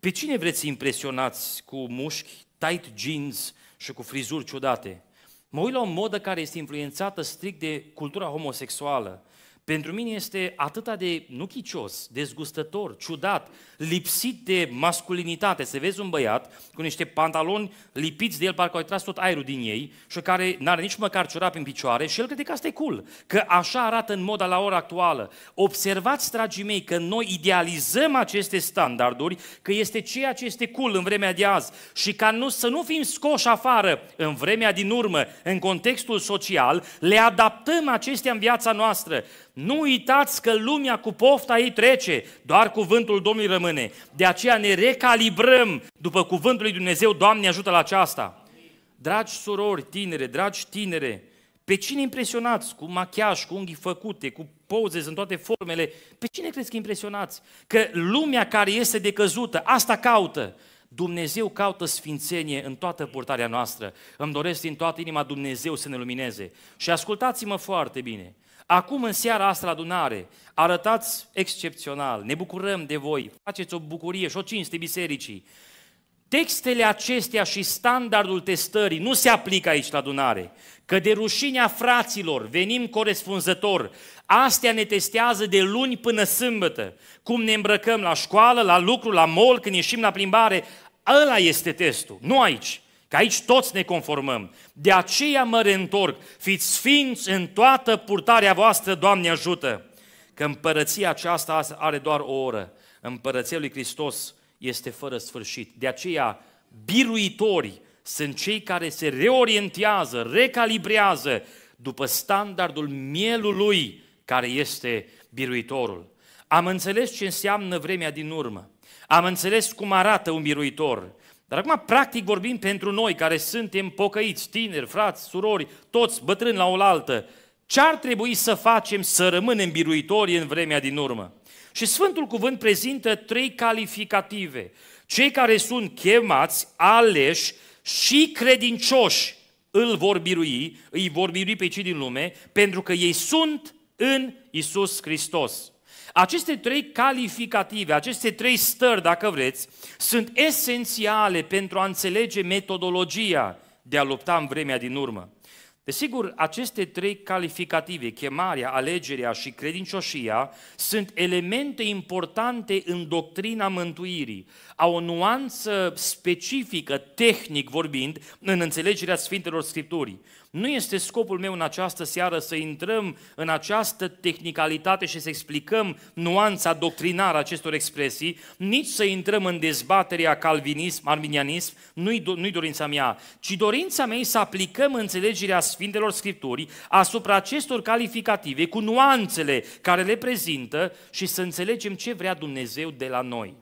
pe cine vreți să impresionați cu mușchi, tight jeans și cu frizuri ciudate? Mă uit la o modă care este influențată strict de cultura homosexuală, pentru mine este atâta de nuchicios, dezgustător, ciudat, lipsit de masculinitate. Să vezi un băiat cu niște pantaloni lipiți de el, parcă au tras tot aerul din ei și care n-are nici măcar ciorap în picioare și el crede că asta e cool, că așa arată în moda la ora actuală. Observați, dragii mei, că noi idealizăm aceste standarduri, că este ceea ce este cool în vremea de azi și ca nu, să nu fim scoși afară în vremea din urmă, în contextul social, le adaptăm acestea în viața noastră. Nu uitați că lumea cu pofta ei trece, doar cuvântul Domnului rămâne. De aceea ne recalibrăm după cuvântul lui Dumnezeu, Doamne ajută la aceasta. Dragi surori, tinere, dragi tinere, pe cine impresionați cu machiaj, cu unghii făcute, cu poze în toate formele? Pe cine crezi că impresionați? Că lumea care este decăzută, asta caută. Dumnezeu caută sfințenie în toată purtarea noastră. Îmi doresc din toată inima Dumnezeu să ne lumineze. Și ascultați-mă foarte bine. Acum în seara asta la adunare, arătați excepțional, ne bucurăm de voi, faceți o bucurie și o cinste bisericii. Textele acestea și standardul testării nu se aplică aici la adunare, că de rușinea fraților venim corespunzător. Astea ne testează de luni până sâmbătă. Cum ne îmbrăcăm la școală, la lucru, la mol, când ieșim la plimbare, ăla este testul, nu aici. Că aici toți ne conformăm. De aceea mă reîntorc. Fiți sfinți în toată purtarea voastră, Doamne ajută! Că împărăția aceasta are doar o oră. Împărăția lui Hristos este fără sfârșit. De aceea, biruitori sunt cei care se reorientează, recalibrează după standardul mielului care este biruitorul. Am înțeles ce înseamnă vremea din urmă. Am înțeles cum arată un biruitor. Dar acum, practic, vorbim pentru noi care suntem pocăiți, tineri, frați, surori, toți bătrâni la oaltă. Ce ar trebui să facem să rămânem biruitori în vremea din urmă? Și Sfântul Cuvânt prezintă trei calificative. Cei care sunt chemați, aleși și credincioși îl vor birui, îi vor birui pe cei din lume, pentru că ei sunt în Isus Hristos. Aceste trei calificative, aceste trei stări, dacă vreți, sunt esențiale pentru a înțelege metodologia de a lupta în vremea din urmă. Desigur, aceste trei calificative, chemarea, alegerea și credincioșia, sunt elemente importante în doctrina mântuirii. Au o nuanță specifică, tehnic vorbind, în înțelegerea Sfintelor Scripturii. Nu este scopul meu în această seară să intrăm în această tehnicalitate și să explicăm nuanța doctrinară acestor expresii, nici să intrăm în dezbaterea calvinism, arminianism, nu-i, do- nu dorința mea, ci dorința mea e să aplicăm înțelegerea Sfintelor Scripturi asupra acestor calificative cu nuanțele care le prezintă și să înțelegem ce vrea Dumnezeu de la noi.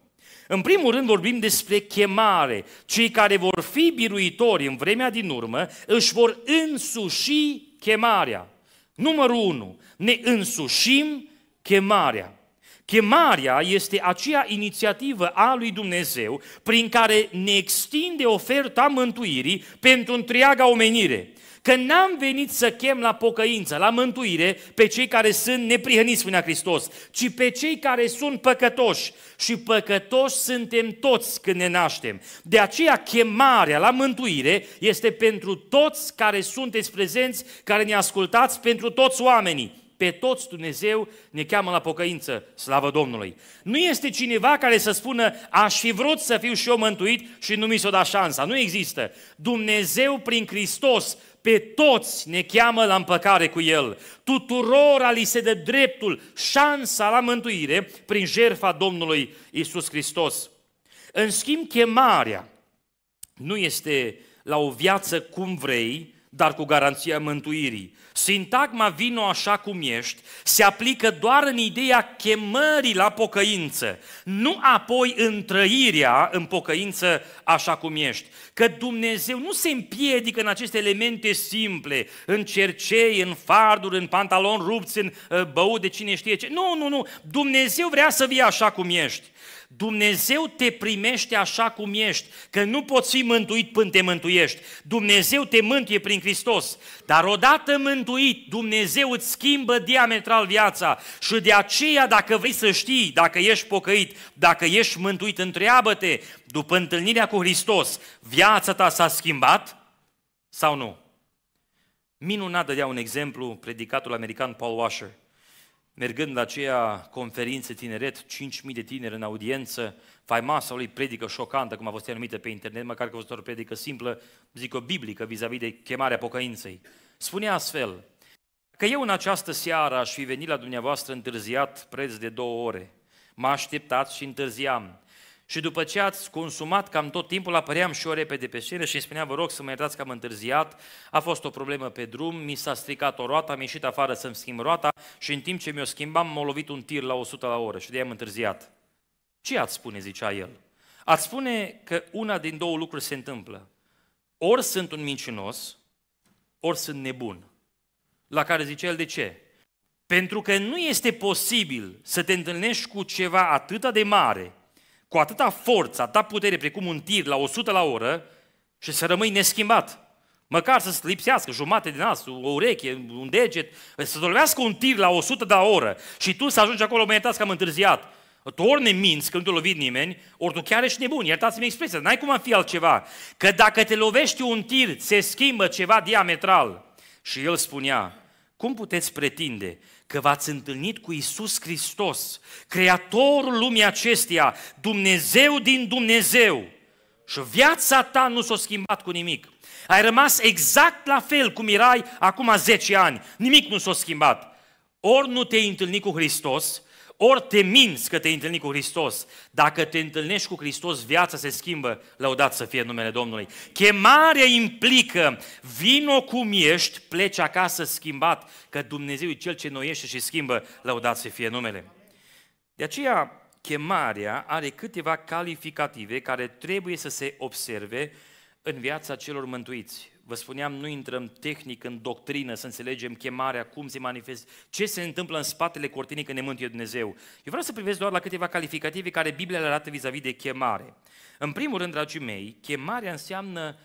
În primul rând vorbim despre chemare. Cei care vor fi biruitori în vremea din urmă își vor însuși chemarea. Numărul 1. Ne însușim chemarea. Chemarea este aceea inițiativă a lui Dumnezeu prin care ne extinde oferta mântuirii pentru întreaga omenire. Că n-am venit să chem la pocăință, la mântuire, pe cei care sunt neprihăniți, spunea Hristos, ci pe cei care sunt păcătoși. Și păcătoși suntem toți când ne naștem. De aceea chemarea la mântuire este pentru toți care sunteți prezenți, care ne ascultați, pentru toți oamenii pe toți Dumnezeu ne cheamă la pocăință, slavă Domnului. Nu este cineva care să spună, aș fi vrut să fiu și eu mântuit și nu mi s-o da șansa. Nu există. Dumnezeu prin Hristos pe toți ne cheamă la împăcare cu El. Tuturora li se dă dreptul, șansa la mântuire prin jertfa Domnului Isus Hristos. În schimb, chemarea nu este la o viață cum vrei, dar cu garanția mântuirii. Sintagma vino așa cum ești se aplică doar în ideea chemării la pocăință, nu apoi în trăirea în pocăință așa cum ești. Că Dumnezeu nu se împiedică în aceste elemente simple, în cercei, în farduri, în pantaloni rupți, în uh, băut de cine știe ce. Nu, nu, nu. Dumnezeu vrea să vii așa cum ești. Dumnezeu te primește așa cum ești, că nu poți fi mântuit până te mântuiești. Dumnezeu te mântuie prin Hristos. Dar odată mântuit, Dumnezeu îți schimbă diametral viața și de aceea dacă vrei să știi, dacă ești pocăit, dacă ești mântuit, întreabă-te, după întâlnirea cu Hristos, viața ta s-a schimbat sau nu? Minunat dădea un exemplu predicatul american Paul Washer – Mergând la aceea conferință tineret, 5.000 de tineri în audiență, faimasa lui predică șocantă, cum a fost numită pe internet, măcar că a fost o predică simplă, zic o biblică vis-a-vis de chemarea pocăinței. Spunea astfel, că eu în această seară aș fi venit la dumneavoastră întârziat preț de două ore. Mă așteptați și întârziam. Și după ce ați consumat cam tot timpul, apăream și o repede pe scenă și îmi spunea, vă rog să mă iertați că am întârziat, a fost o problemă pe drum, mi s-a stricat o roată, am ieșit afară să-mi schimb roata și în timp ce mi-o schimbam, m-a lovit un tir la 100 la oră și de-aia am întârziat. Ce ați spune, zicea el? Ați spune că una din două lucruri se întâmplă. Ori sunt un mincinos, ori sunt nebun. La care zice el, de ce? Pentru că nu este posibil să te întâlnești cu ceva atât de mare, cu atâta forță, atâta putere precum un tir la 100 la oră și să rămâi neschimbat. Măcar să-ți lipsească jumate din nas, o ureche, un deget, să dolească un tir la 100 de la oră și tu să ajungi acolo, mă iertați că am întârziat. Tu ori ne minți când nu te lovit nimeni, ori tu chiar ești nebun, iertați-mi expresia, n-ai cum a fi altceva. Că dacă te lovești un tir, se schimbă ceva diametral. Și el spunea, cum puteți pretinde că v-ați întâlnit cu Isus Hristos, Creatorul lumii acesteia, Dumnezeu din Dumnezeu, și viața ta nu s-a schimbat cu nimic? Ai rămas exact la fel cum erai acum 10 ani. Nimic nu s-a schimbat. Ori nu te-ai întâlnit cu Hristos, ori te minți că te întâlni cu Hristos. Dacă te întâlnești cu Hristos, viața se schimbă. Lăudat să fie numele Domnului. Chemarea implică, vino cum ești, pleci acasă schimbat, că Dumnezeu e Cel ce noiește și schimbă. Lăudat să fie numele. De aceea, chemarea are câteva calificative care trebuie să se observe în viața celor mântuiți. Vă spuneam, nu intrăm tehnic în doctrină să înțelegem chemarea, cum se manifestă, ce se întâmplă în spatele cortinii când ne mântuie Dumnezeu. Eu vreau să privesc doar la câteva calificative care Biblia le arată vis-a-vis de chemare. În primul rând, dragii mei, chemarea înseamnă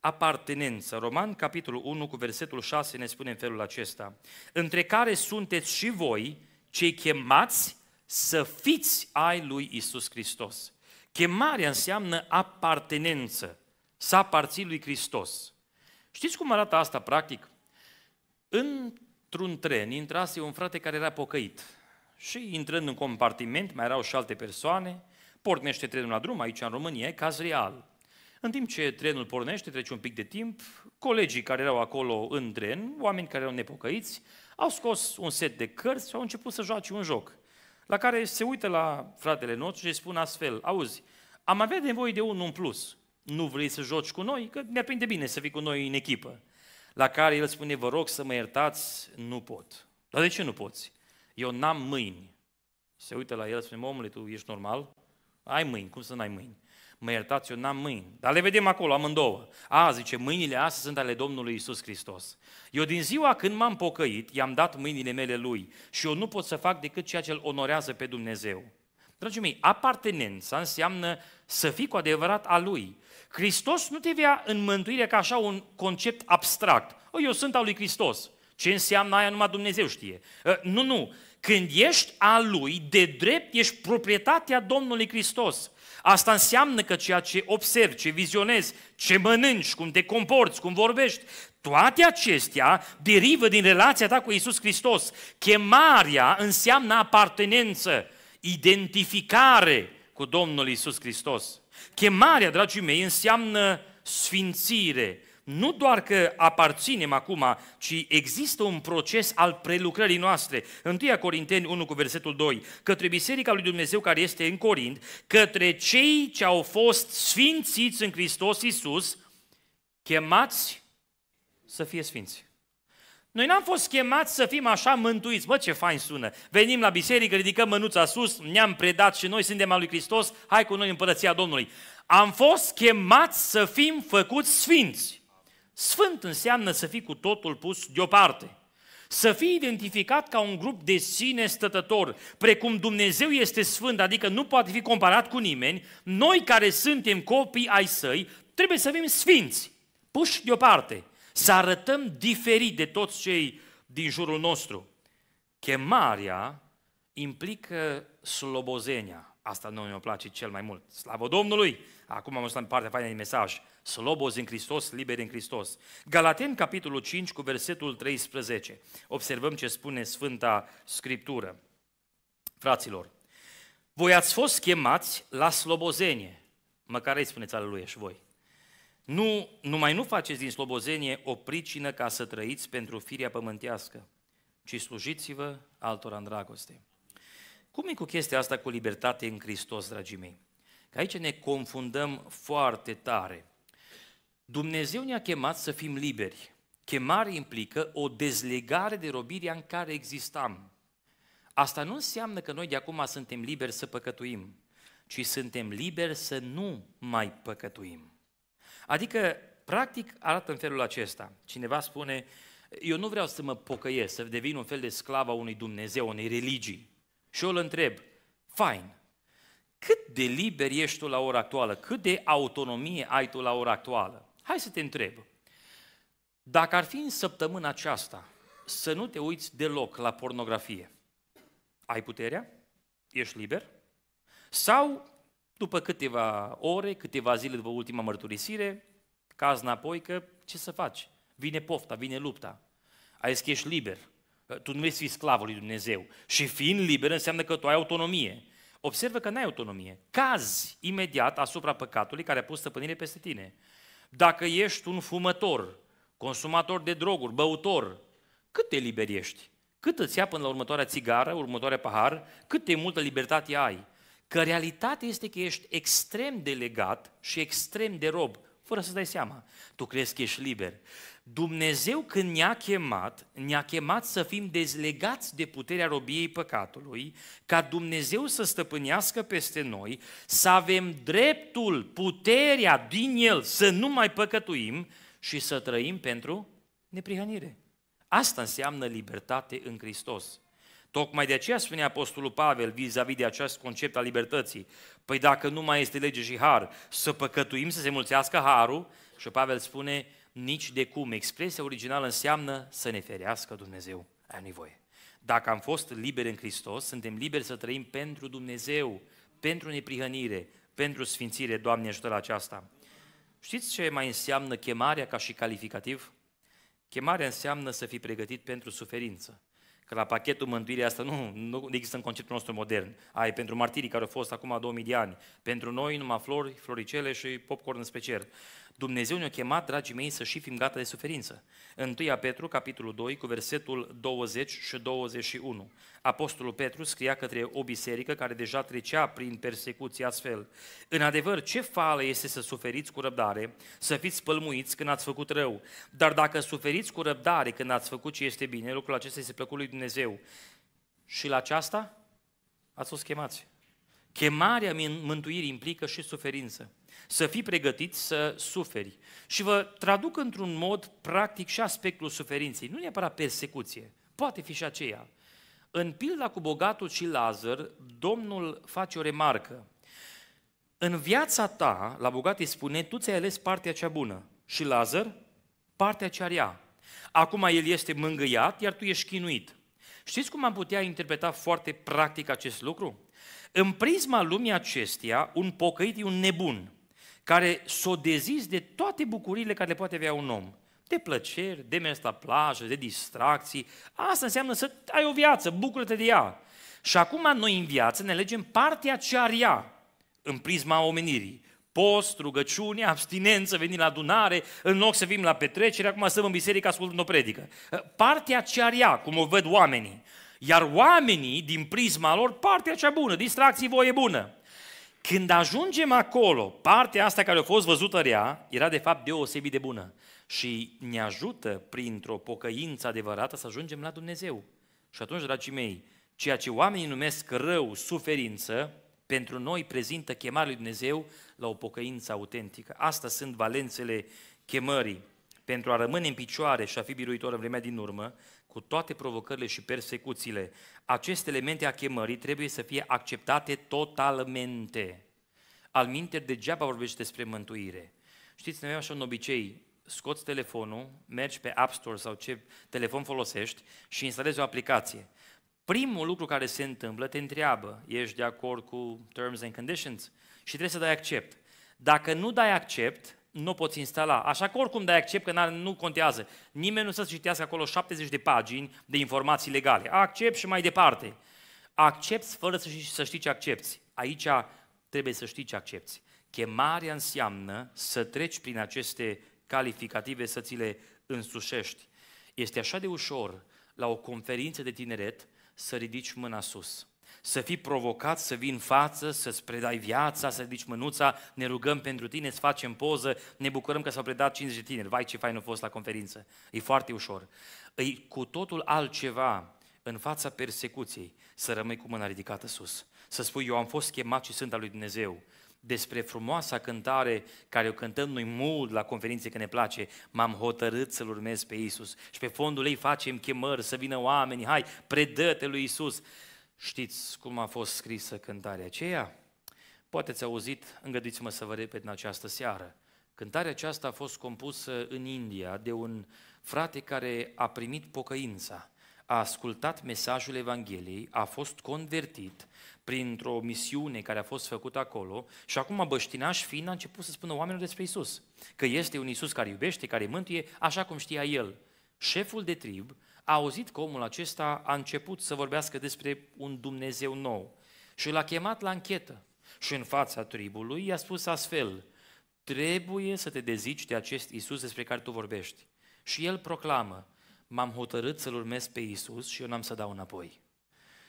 apartenență. Roman, capitolul 1, cu versetul 6, ne spune în felul acesta. Între care sunteți și voi, cei chemați să fiți ai lui Isus Hristos. Chemarea înseamnă apartenență, să aparții lui Hristos. Știți cum arată asta, practic? Într-un tren intrase un frate care era pocăit și intrând în compartiment, mai erau și alte persoane, pornește trenul la drum, aici în România, e caz real. În timp ce trenul pornește, trece un pic de timp, colegii care erau acolo în tren, oameni care erau nepocăiți, au scos un set de cărți și au început să joace un joc, la care se uită la fratele nostru și îi spun astfel, auzi, am avea nevoie de unul în plus, nu vrei să joci cu noi, că mi-ar prinde bine să fii cu noi în echipă. La care el spune, vă rog să mă iertați, nu pot. Dar de ce nu poți? Eu n-am mâini. Se uită la el, spune, omule, tu ești normal? Ai mâini, cum să n-ai mâini? Mă iertați, eu n-am mâini. Dar le vedem acolo, amândouă. A, zice, mâinile astea sunt ale Domnului Isus Hristos. Eu din ziua când m-am pocăit, i-am dat mâinile mele lui și eu nu pot să fac decât ceea ce îl onorează pe Dumnezeu. Dragii mei, apartenența înseamnă să fii cu adevărat a Lui. Hristos nu vea în mântuire ca așa un concept abstract. O, ă, eu sunt al lui Hristos. Ce înseamnă aia numai Dumnezeu știe. Ă, nu, nu. Când ești al lui, de drept ești proprietatea Domnului Hristos. Asta înseamnă că ceea ce observi, ce vizionezi, ce mănânci, cum te comporți, cum vorbești, toate acestea derivă din relația ta cu Isus Hristos. Chemarea înseamnă apartenență, identificare cu Domnul Isus Hristos. Chemarea, dragii mei, înseamnă sfințire. Nu doar că aparținem acum, ci există un proces al prelucrării noastre. 1 Corinteni 1 cu versetul 2. Către Biserica lui Dumnezeu care este în Corint, către cei ce au fost sfințiți în Hristos Iisus, chemați să fie sfinți. Noi n-am fost chemați să fim așa mântuiți. Bă, ce fain sună! Venim la biserică, ridicăm mânuța sus, ne-am predat și noi suntem al lui Hristos, hai cu noi împărăția Domnului. Am fost chemați să fim făcuți sfinți. Sfânt înseamnă să fii cu totul pus deoparte. Să fii identificat ca un grup de sine stătător, precum Dumnezeu este sfânt, adică nu poate fi comparat cu nimeni, noi care suntem copii ai săi, trebuie să fim sfinți, puși deoparte, să arătăm diferit de toți cei din jurul nostru. Chemarea implică slobozenia. Asta nu ne place cel mai mult. Slavă Domnului! Acum am ajuns în partea faină din mesaj. Slobozi în Hristos, liberi în Hristos. Galaten, capitolul 5, cu versetul 13. Observăm ce spune Sfânta Scriptură. Fraților, voi ați fost chemați la slobozenie. Măcar îi spuneți aleluia lui și voi. Nu, numai nu faceți din slobozenie o pricină ca să trăiți pentru firea pământească, ci slujiți-vă altora în dragoste. Cum e cu chestia asta cu libertate în Hristos, dragii mei? Că aici ne confundăm foarte tare. Dumnezeu ne-a chemat să fim liberi. Chemare implică o dezlegare de robirea în care existam. Asta nu înseamnă că noi de acum suntem liberi să păcătuim, ci suntem liberi să nu mai păcătuim. Adică, practic, arată în felul acesta. Cineva spune, eu nu vreau să mă pocăiesc, să devin un fel de sclav a unui Dumnezeu, unei religii. Și eu îl întreb, fain, cât de liber ești tu la ora actuală? Cât de autonomie ai tu la ora actuală? Hai să te întreb. Dacă ar fi în săptămâna aceasta să nu te uiți deloc la pornografie, ai puterea? Ești liber? Sau după câteva ore, câteva zile după ultima mărturisire, caz înapoi că ce să faci? Vine pofta, vine lupta. Ai zis că ești liber. Tu nu ești fi sclavul lui Dumnezeu. Și fiind liber înseamnă că tu ai autonomie. Observă că n-ai autonomie. Cazi imediat asupra păcatului care a pus stăpânire peste tine. Dacă ești un fumător, consumator de droguri, băutor, cât te liberiești? Cât îți ia până la următoarea țigară, următoarea pahar, cât de multă libertate ai? Că realitatea este că ești extrem de legat și extrem de rob, fără să dai seama. Tu crezi că ești liber. Dumnezeu când ne-a chemat, ne-a chemat să fim dezlegați de puterea robiei păcatului, ca Dumnezeu să stăpânească peste noi, să avem dreptul, puterea din El să nu mai păcătuim și să trăim pentru neprihănire. Asta înseamnă libertate în Hristos. Tocmai de aceea spune Apostolul Pavel vis-a-vis de acest concept al libertății. Păi dacă nu mai este lege și har, să păcătuim, să se mulțească harul, și Pavel spune, nici de cum. Expresia originală înseamnă să ne ferească Dumnezeu. Ai nevoie. Dacă am fost liberi în Hristos, suntem liberi să trăim pentru Dumnezeu, pentru neprihănire, pentru sfințire. Doamne ajută la aceasta. Știți ce mai înseamnă chemarea ca și calificativ? Chemarea înseamnă să fii pregătit pentru suferință. Că la pachetul mântuirii asta nu, nu există în conceptul nostru modern. Ai pentru martirii care au fost acum 2000 de ani. Pentru noi numai flori, floricele și popcorn spre cer. Dumnezeu ne-a chemat, dragii mei, să și fim gata de suferință. 1 Petru, capitolul 2, cu versetul 20 și 21. Apostolul Petru scria către o biserică care deja trecea prin persecuție astfel. În adevăr, ce fală este să suferiți cu răbdare, să fiți spălmuiți când ați făcut rău, dar dacă suferiți cu răbdare când ați făcut ce este bine, lucrul acesta este plăcut lui Dumnezeu. Și la aceasta ați fost chemați. Chemarea mântuirii implică și suferință. Să fii pregătit să suferi. Și vă traduc într-un mod practic și aspectul suferinței. Nu neapărat persecuție, poate fi și aceea. În pilda cu bogatul și Lazar, Domnul face o remarcă. În viața ta, la bogat îi spune, tu ți-ai ales partea cea bună și Lazar partea cea rea. Acum el este mângâiat, iar tu ești chinuit. Știți cum am putea interpreta foarte practic acest lucru? În prisma lumii acesteia, un pocăit e un nebun, care s-o dezis de toate bucuriile care le poate avea un om. De plăceri, de mers la plajă, de distracții. Asta înseamnă să ai o viață, bucură-te de ea. Și acum noi în viață ne legem partea ce ar ea în prisma omenirii. Post, rugăciune, abstinență, venim la adunare, în loc să vim la petrecere, acum stăm în biserică ascultând o predică. Partea ce ar ea, cum o văd oamenii. Iar oamenii, din prisma lor, partea cea bună, distracții voie bună. Când ajungem acolo, partea asta care a fost văzută rea, era de fapt deosebit de bună și ne ajută printr-o pocăință adevărată să ajungem la Dumnezeu. Și atunci, dragii mei, ceea ce oamenii numesc rău, suferință, pentru noi prezintă chemarea lui Dumnezeu la o pocăință autentică. Asta sunt valențele chemării. Pentru a rămâne în picioare și a fi biruitor în vremea din urmă, cu toate provocările și persecuțiile, aceste elemente a chemării trebuie să fie acceptate totalmente. Al minter degeaba vorbește despre mântuire. Știți, noi avem așa un obicei, scoți telefonul, mergi pe App Store sau ce telefon folosești și instalezi o aplicație. Primul lucru care se întâmplă, te întreabă, ești de acord cu terms and conditions? Și trebuie să dai accept. Dacă nu dai accept, nu poți instala. Așa că oricum dai accept că nu contează. Nimeni nu să citească acolo 70 de pagini de informații legale. Accept și mai departe. Accepți fără să știi, să știi ce accepti. Aici trebuie să știi ce accepti. Chemarea înseamnă să treci prin aceste calificative, să ți le însușești. Este așa de ușor la o conferință de tineret să ridici mâna sus să fii provocat, să vii în față, să-ți predai viața, să ridici mânuța, ne rugăm pentru tine, să facem poză, ne bucurăm că s-au predat 50 de tineri. Vai, ce fain a fost la conferință. E foarte ușor. E cu totul altceva în fața persecuției să rămâi cu mâna ridicată sus. Să spui, eu am fost chemat și sunt al lui Dumnezeu despre frumoasa cântare care o cântăm noi mult la conferințe că ne place, m-am hotărât să-L urmez pe Isus și pe fondul ei facem chemări să vină oameni, hai, predă-te lui Isus. Știți cum a fost scrisă cântarea aceea? Poate ați auzit, îngăduiți mă să vă repet în această seară. Cântarea aceasta a fost compusă în India de un frate care a primit pocăința, a ascultat mesajul Evangheliei, a fost convertit printr-o misiune care a fost făcută acolo și acum băștinaș fiind a început să spună oamenilor despre Isus, că este un Isus care iubește, care mântuie, așa cum știa el șeful de trib a auzit că omul acesta a început să vorbească despre un Dumnezeu nou și l-a chemat la închetă. Și în fața tribului i-a spus astfel, trebuie să te dezici de acest Isus despre care tu vorbești. Și el proclamă, m-am hotărât să-L urmez pe Isus și eu n-am să dau înapoi.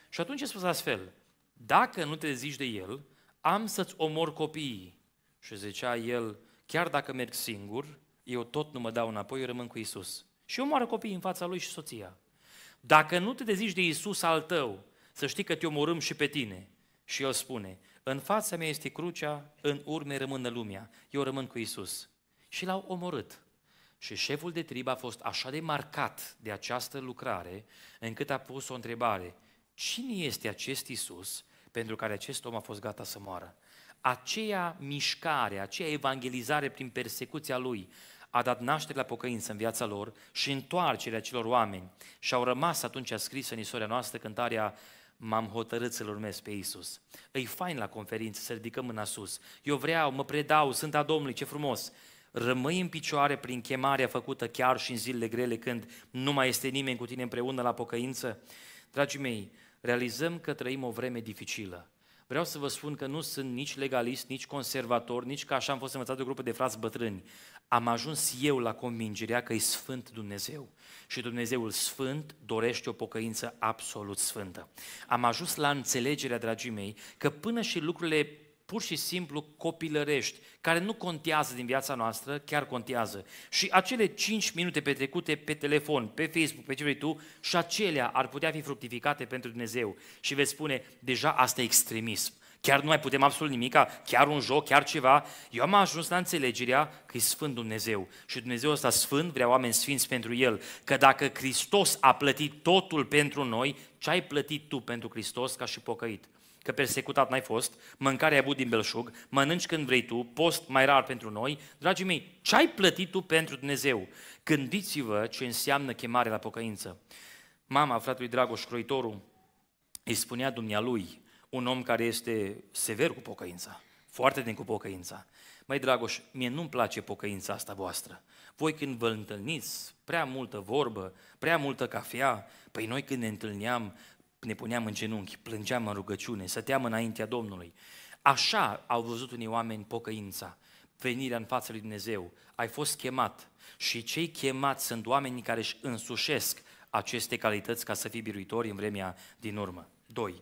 Și atunci a spus astfel, dacă nu te zici de El, am să-ți omor copiii. Și zicea el, chiar dacă merg singur, eu tot nu mă dau înapoi, eu rămân cu Isus. Și omoară copiii în fața lui și soția. Dacă nu te dezici de Isus al tău, să știi că te omorâm și pe tine. Și el spune, în fața mea este crucea, în urme rămână lumea, eu rămân cu Isus. Și l-au omorât. Și șeful de trib a fost așa de marcat de această lucrare, încât a pus o întrebare. Cine este acest Isus pentru care acest om a fost gata să moară? Aceea mișcare, aceea evangelizare prin persecuția lui a dat naștere la pocăință în viața lor și întoarcerea celor oameni și au rămas atunci scris în istoria noastră cântarea m-am hotărât să-L urmez pe Isus. Îi fain la conferință să ridicăm mâna sus. Eu vreau, mă predau, sunt a Domnului, ce frumos! Rămâi în picioare prin chemarea făcută chiar și în zilele grele când nu mai este nimeni cu tine împreună la pocăință. Dragii mei, realizăm că trăim o vreme dificilă. Vreau să vă spun că nu sunt nici legalist, nici conservator, nici că așa am fost învățat de o grupă de frați bătrâni am ajuns eu la convingerea că e Sfânt Dumnezeu și Dumnezeul Sfânt dorește o pocăință absolut sfântă. Am ajuns la înțelegerea, dragii mei, că până și lucrurile pur și simplu copilărești, care nu contează din viața noastră, chiar contează. Și acele 5 minute petrecute pe telefon, pe Facebook, pe ce vrei tu, și acelea ar putea fi fructificate pentru Dumnezeu. Și vei spune, deja asta e extremism chiar nu mai putem absolut nimica, chiar un joc, chiar ceva. Eu am ajuns la înțelegerea că e Sfânt Dumnezeu și Dumnezeu ăsta Sfânt vrea oameni sfinți pentru El. Că dacă Hristos a plătit totul pentru noi, ce ai plătit tu pentru Hristos ca și pocăit? Că persecutat n-ai fost, mâncare ai avut din belșug, mănânci când vrei tu, post mai rar pentru noi. Dragii mei, ce ai plătit tu pentru Dumnezeu? Gândiți-vă ce înseamnă chemare la pocăință. Mama fratului Dragoș Croitoru îi spunea dumnealui, un om care este sever cu pocăința, foarte din cu pocăința. Mai Dragoș, mie nu-mi place pocăința asta voastră. Voi când vă întâlniți, prea multă vorbă, prea multă cafea, păi noi când ne întâlneam, ne puneam în genunchi, plângeam în rugăciune, stăteam înaintea Domnului. Așa au văzut unii oameni pocăința, venirea în fața lui Dumnezeu. Ai fost chemat și cei chemați sunt oamenii care își însușesc aceste calități ca să fii biruitori în vremea din urmă. 2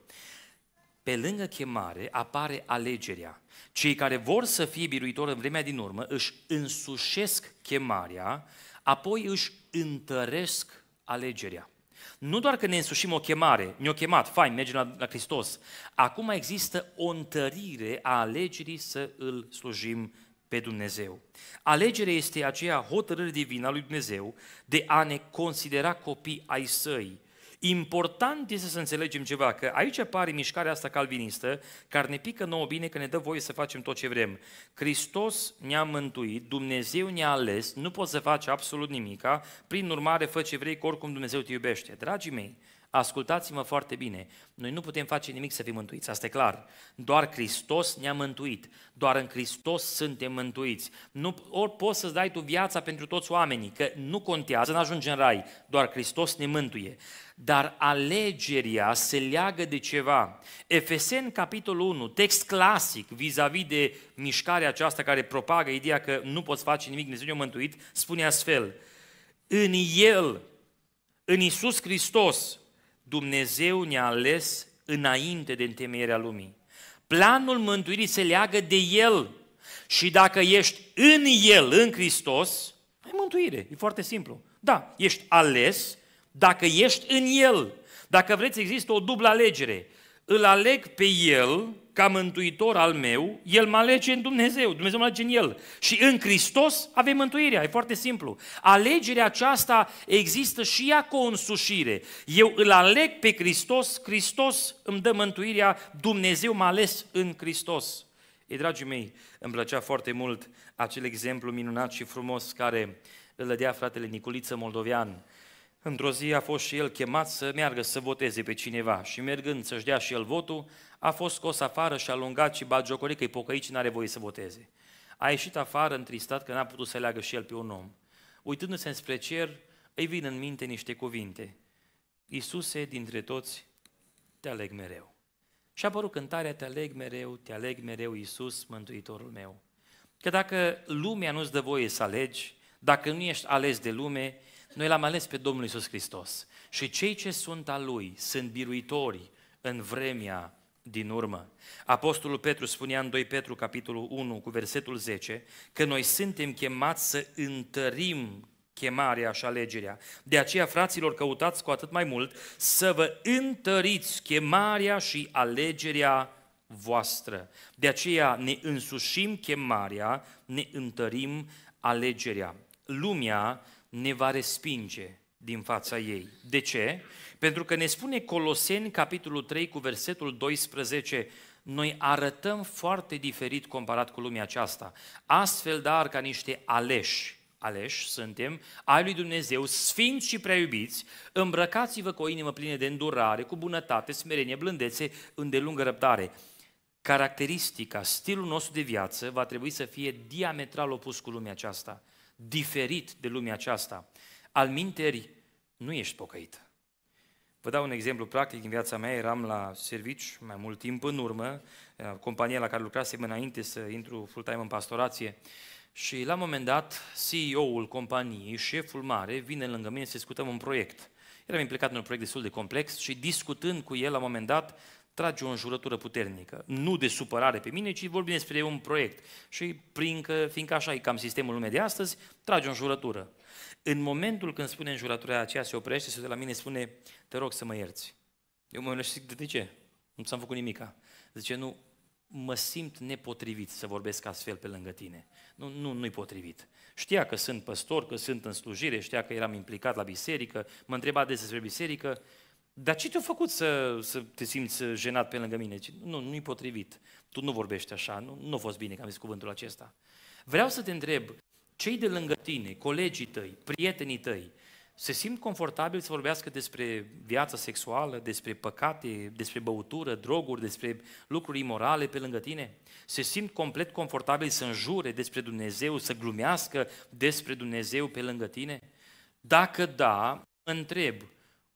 pe lângă chemare apare alegerea. Cei care vor să fie biruitori în vremea din urmă își însușesc chemarea, apoi își întăresc alegerea. Nu doar că ne însușim o chemare, ne-o chemat, fain, mergem la, la Hristos. Acum există o întărire a alegerii să îl slujim pe Dumnezeu. Alegerea este aceea hotărâre divină a lui Dumnezeu de a ne considera copii ai săi Important este să înțelegem ceva, că aici apare mișcarea asta calvinistă, care ne pică nouă bine că ne dă voie să facem tot ce vrem. Hristos ne-a mântuit, Dumnezeu ne-a ales, nu poți să faci absolut nimica, prin urmare fă ce vrei, că oricum Dumnezeu te iubește. Dragii mei, Ascultați-mă foarte bine, noi nu putem face nimic să fim mântuiți, asta e clar. Doar Hristos ne-a mântuit, doar în Hristos suntem mântuiți. Nu, ori poți să-ți dai tu viața pentru toți oamenii, că nu contează, nu ajungi în rai, doar Hristos ne mântuie. Dar alegeria se leagă de ceva. Efesen, capitolul 1, text clasic vis-a-vis de mișcarea aceasta care propagă ideea că nu poți face nimic, Dumnezeu mântuit, spune astfel, în El, în Isus Hristos, Dumnezeu ne-a ales înainte de întemeierea lumii. Planul mântuirii se leagă de El și dacă ești în El, în Hristos, ai mântuire, e foarte simplu. Da, ești ales dacă ești în El. Dacă vreți, există o dublă alegere. Îl aleg pe El ca mântuitor al meu, El mă alege în Dumnezeu, Dumnezeu mă alege în El. Și în Hristos avem mântuirea, e foarte simplu. Alegerea aceasta există și ea cu o însușire. Eu îl aleg pe Hristos, Hristos îmi dă mântuirea, Dumnezeu m-a ales în Hristos. Ei, dragii mei, îmi plăcea foarte mult acel exemplu minunat și frumos care îl dădea fratele Niculiță Moldovean, Într-o zi a fost și el chemat să meargă să voteze pe cineva și mergând să-și dea și el votul, a fost scos afară și alungat și bagiocorit că-i pocăit și n-are voie să voteze. A ieșit afară întristat că n-a putut să leagă și el pe un om. Uitându-se înspre cer, îi vin în minte niște cuvinte. Iisuse, dintre toți, te aleg mereu. Și a apărut cântarea, te aleg mereu, te aleg mereu, Iisus, Mântuitorul meu. Că dacă lumea nu-ți dă voie să alegi, dacă nu ești ales de lume, noi l-am ales pe Domnul Iisus Hristos. Și cei ce sunt al Lui sunt biruitori în vremea din urmă. Apostolul Petru spunea în 2 Petru, capitolul 1, cu versetul 10, că noi suntem chemați să întărim chemarea și alegerea. De aceea, fraților, căutați cu atât mai mult să vă întăriți chemarea și alegerea voastră. De aceea ne însușim chemarea, ne întărim alegerea. Lumea ne va respinge din fața ei. De ce? Pentru că ne spune Coloseni, capitolul 3, cu versetul 12, noi arătăm foarte diferit comparat cu lumea aceasta. Astfel, dar, ca niște aleși, aleși suntem, ai lui Dumnezeu, sfinți și prea iubiți, îmbrăcați-vă cu o inimă plină de îndurare, cu bunătate, smerenie, blândețe, îndelungă răbdare. Caracteristica, stilul nostru de viață va trebui să fie diametral opus cu lumea aceasta, diferit de lumea aceasta. Al minteri, nu ești pocăită. Vă dau un exemplu practic din viața mea, eram la servici mai mult timp în urmă, uh, compania la care lucrasem înainte să intru full-time în pastorație, și la un moment dat CEO-ul companiei, șeful mare, vine lângă mine să discutăm un proiect. Eram implicat în un proiect destul de complex și discutând cu el la un moment dat, trage o înjurătură puternică. Nu de supărare pe mine, ci vorbim despre un proiect. Și prin că, fiindcă așa e cam sistemul lumei de astăzi, trage o înjurătură. În momentul când spune în jurătura aceea, se oprește, se de la mine spune, te rog să mă ierți. Eu mă și zic, de ce? Nu ți-am făcut nimica. Zice, nu, mă simt nepotrivit să vorbesc astfel pe lângă tine. Nu, nu, nu-i potrivit. Știa că sunt păstor, că sunt în slujire, știa că eram implicat la biserică, mă întreba des despre biserică, dar ce te-a făcut să, să te simți jenat pe lângă mine? Nu, nu-i potrivit. Tu nu vorbești așa, nu, nu a fost bine că am zis cuvântul acesta. Vreau să te întreb, cei de lângă tine, colegii tăi, prietenii tăi, se simt confortabil să vorbească despre viața sexuală, despre păcate, despre băutură, droguri, despre lucruri imorale pe lângă tine? Se simt complet confortabil să înjure despre Dumnezeu, să glumească despre Dumnezeu pe lângă tine? Dacă da, întreb,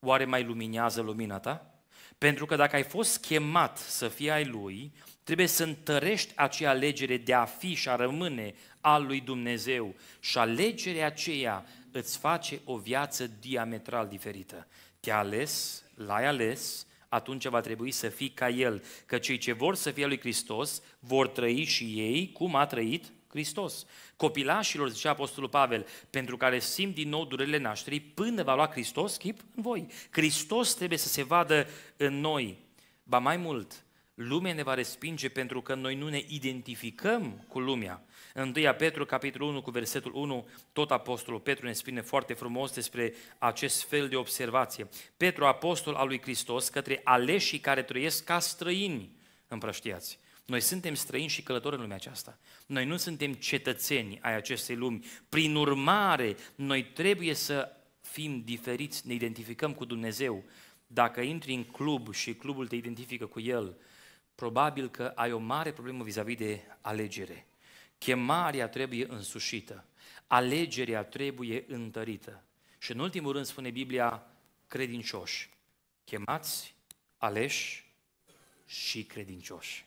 oare mai luminează lumina ta? Pentru că dacă ai fost chemat să fii ai Lui, trebuie să întărești acea alegere de a fi și a rămâne al lui Dumnezeu și alegerea aceea îți face o viață diametral diferită. Te-a ales, l-ai ales, atunci va trebui să fii ca El, că cei ce vor să fie lui Hristos vor trăi și ei cum a trăit Hristos. Copilașilor, zicea Apostolul Pavel, pentru care simt din nou durerile nașterii, până va lua Hristos chip în voi. Hristos trebuie să se vadă în noi. Ba mai mult, lumea ne va respinge pentru că noi nu ne identificăm cu lumea. În 2 Petru, capitolul 1, cu versetul 1, tot apostolul Petru ne spune foarte frumos despre acest fel de observație. Petru, apostol al lui Hristos, către aleșii care trăiesc ca străini împrăștiați. Noi suntem străini și călători în lumea aceasta. Noi nu suntem cetățeni ai acestei lumi. Prin urmare, noi trebuie să fim diferiți, ne identificăm cu Dumnezeu. Dacă intri în club și clubul te identifică cu El, probabil că ai o mare problemă vis-a-vis de alegere. Chemarea trebuie însușită, alegerea trebuie întărită. Și în ultimul rând spune Biblia, credincioși, chemați, aleși și credincioși.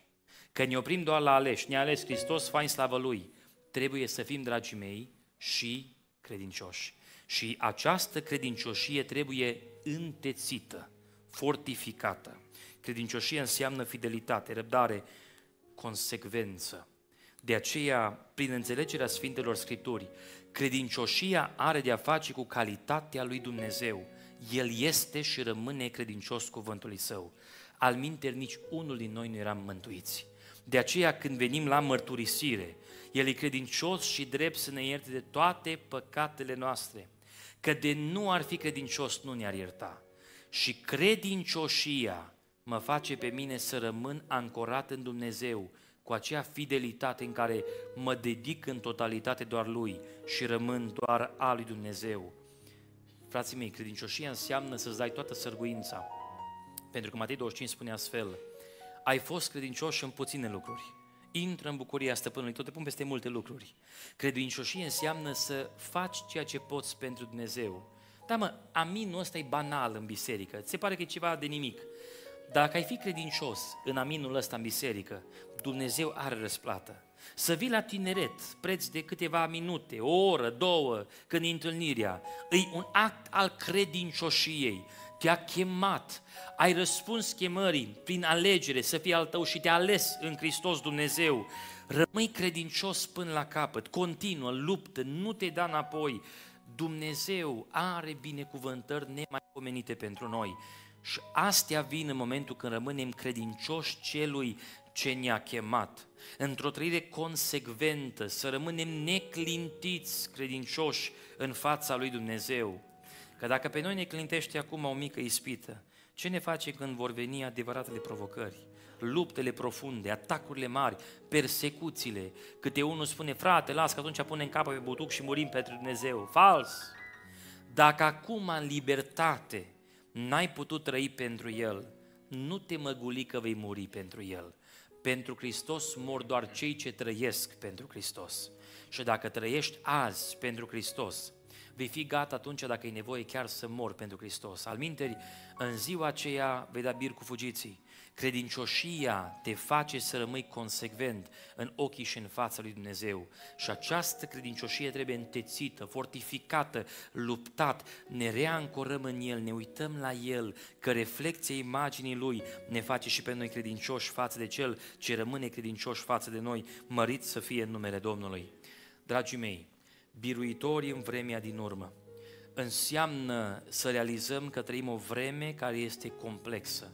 Că ne oprim doar la aleși, ne-a ales Hristos, fain slavă Lui. Trebuie să fim, dragii mei, și credincioși. Și această credincioșie trebuie întețită, fortificată. Credincioșie înseamnă fidelitate, răbdare, consecvență. De aceea, prin înțelegerea Sfintelor Scripturi, credincioșia are de-a face cu calitatea lui Dumnezeu. El este și rămâne credincios cuvântului Său. Al minter, nici unul din noi nu eram mântuiți. De aceea, când venim la mărturisire, El e credincios și drept să ne ierte de toate păcatele noastre. Că de nu ar fi credincios, nu ne-ar ierta. Și credincioșia mă face pe mine să rămân ancorat în Dumnezeu, cu aceea fidelitate în care mă dedic în totalitate doar Lui și rămân doar a Lui Dumnezeu. Frații mei, credincioșia înseamnă să-ți dai toată sărguința. Pentru că Matei 25 spune astfel, ai fost credincioși în puține lucruri, intră în bucuria stăpânului, tot te pun peste multe lucruri. Credincioșie înseamnă să faci ceea ce poți pentru Dumnezeu. Da, mă, aminul ăsta e banal în biserică, ți se pare că e ceva de nimic. Dacă ai fi credincios în aminul ăsta în biserică, Dumnezeu are răsplată. Să vii la tineret, preț de câteva minute, o oră, două, când e întâlnirea, e un act al credincioșiei. Te-a chemat, ai răspuns chemării prin alegere să fii al tău și te-a ales în Hristos Dumnezeu. Rămâi credincios până la capăt, continuă, luptă, nu te da înapoi. Dumnezeu are binecuvântări nemaipomenite pentru noi. Și astea vin în momentul când rămânem credincioși celui ce ne-a chemat, într-o trăire consecventă, să rămânem neclintiți, credincioși în fața lui Dumnezeu. Că dacă pe noi ne clintește acum o mică ispită, ce ne face când vor veni adevăratele provocări? Luptele profunde, atacurile mari, persecuțiile, câte unul spune, frate, las că atunci punem capul pe butuc și murim pentru Dumnezeu. Fals! Dacă acum în libertate n-ai putut trăi pentru El, nu te măguli că vei muri pentru El. Pentru Hristos mor doar cei ce trăiesc pentru Hristos. Și dacă trăiești azi pentru Hristos, vei fi gata atunci dacă e nevoie chiar să mor pentru Hristos. Al minteri, în ziua aceea vei da bir cu fugiții Credincioșia te face să rămâi consecvent în ochii și în fața lui Dumnezeu. Și această credincioșie trebuie întețită, fortificată, luptat. Ne reancorăm în El, ne uităm la El, că reflecția imaginii Lui ne face și pe noi credincioși față de Cel ce rămâne credincioși față de noi, mărit să fie în numele Domnului. Dragii mei, biruitori în vremea din urmă, înseamnă să realizăm că trăim o vreme care este complexă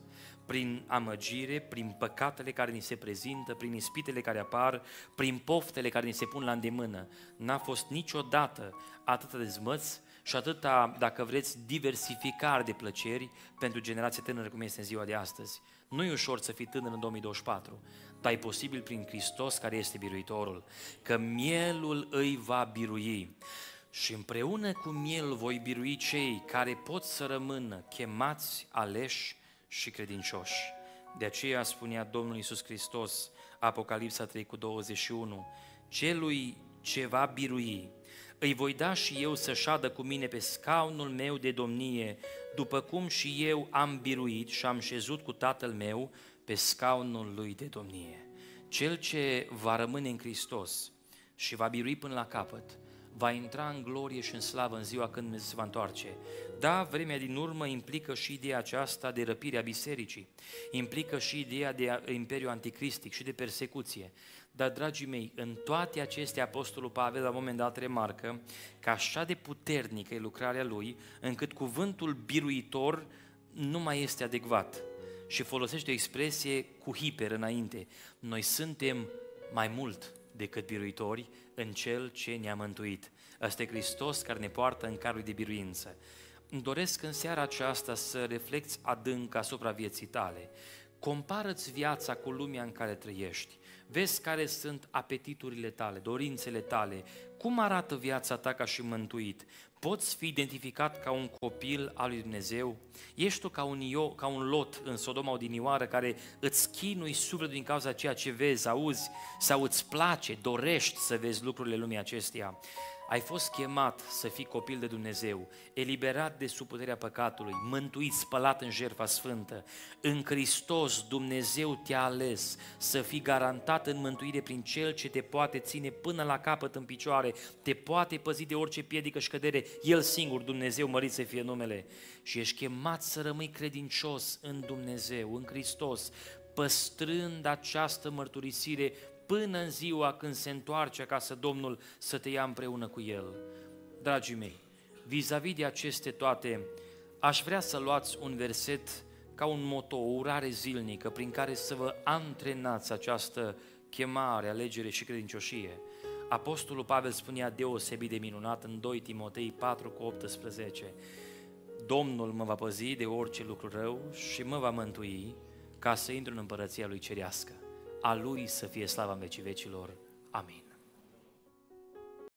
prin amăgire, prin păcatele care ni se prezintă, prin ispitele care apar, prin poftele care ni se pun la îndemână. N-a fost niciodată atât de zmăți și atâta, dacă vreți, diversificare de plăceri pentru generația tânără cum este în ziua de astăzi. Nu e ușor să fii tânăr în 2024, dar e posibil prin Hristos care este biruitorul, că mielul îi va birui. Și împreună cu miel voi birui cei care pot să rămână chemați, aleși și credincioși. De aceea spunea Domnul Iisus Hristos, Apocalipsa 3 cu 21, celui ce va birui, îi voi da și eu să șadă cu mine pe scaunul meu de domnie, după cum și eu am biruit și am șezut cu tatăl meu pe scaunul lui de domnie. Cel ce va rămâne în Hristos și va birui până la capăt, va intra în glorie și în slavă în ziua când Dumnezeu se va întoarce. Da, vremea din urmă implică și ideea aceasta de răpirea bisericii, implică și ideea de imperiu anticristic și de persecuție. Dar, dragii mei, în toate acestea, Apostolul Pavel la un moment dat remarcă că așa de puternică e lucrarea lui, încât cuvântul biruitor nu mai este adecvat și folosește o expresie cu hiper înainte. Noi suntem mai mult decât biruitori în Cel ce ne-a mântuit. Asta e Hristos care ne poartă în carul de biruință. Îmi doresc în seara aceasta să reflecți adânc asupra vieții tale. Compară-ți viața cu lumea în care trăiești vezi care sunt apetiturile tale, dorințele tale, cum arată viața ta ca și mântuit, poți fi identificat ca un copil al lui Dumnezeu? Ești tu ca un, Io, ca un lot în Sodoma odinioară care îți chinui sufletul din cauza ceea ce vezi, auzi sau îți place, dorești să vezi lucrurile lumii acesteia? ai fost chemat să fii copil de Dumnezeu, eliberat de sub puterea păcatului, mântuit, spălat în jertfa sfântă. În Hristos Dumnezeu te-a ales să fii garantat în mântuire prin Cel ce te poate ține până la capăt în picioare, te poate păzi de orice piedică și cădere, El singur, Dumnezeu, mărit să fie numele. Și ești chemat să rămâi credincios în Dumnezeu, în Hristos, păstrând această mărturisire până în ziua când se întoarce acasă Domnul să te ia împreună cu El. Dragii mei, vis-a-vis de aceste toate, aș vrea să luați un verset ca un moto, o urare zilnică prin care să vă antrenați această chemare, alegere și credincioșie. Apostolul Pavel spunea deosebit de minunat în 2 Timotei 4 cu 18 Domnul mă va păzi de orice lucru rău și mă va mântui ca să intru în împărăția lui cerească a Lui să fie slava în vecii vecilor. Amin.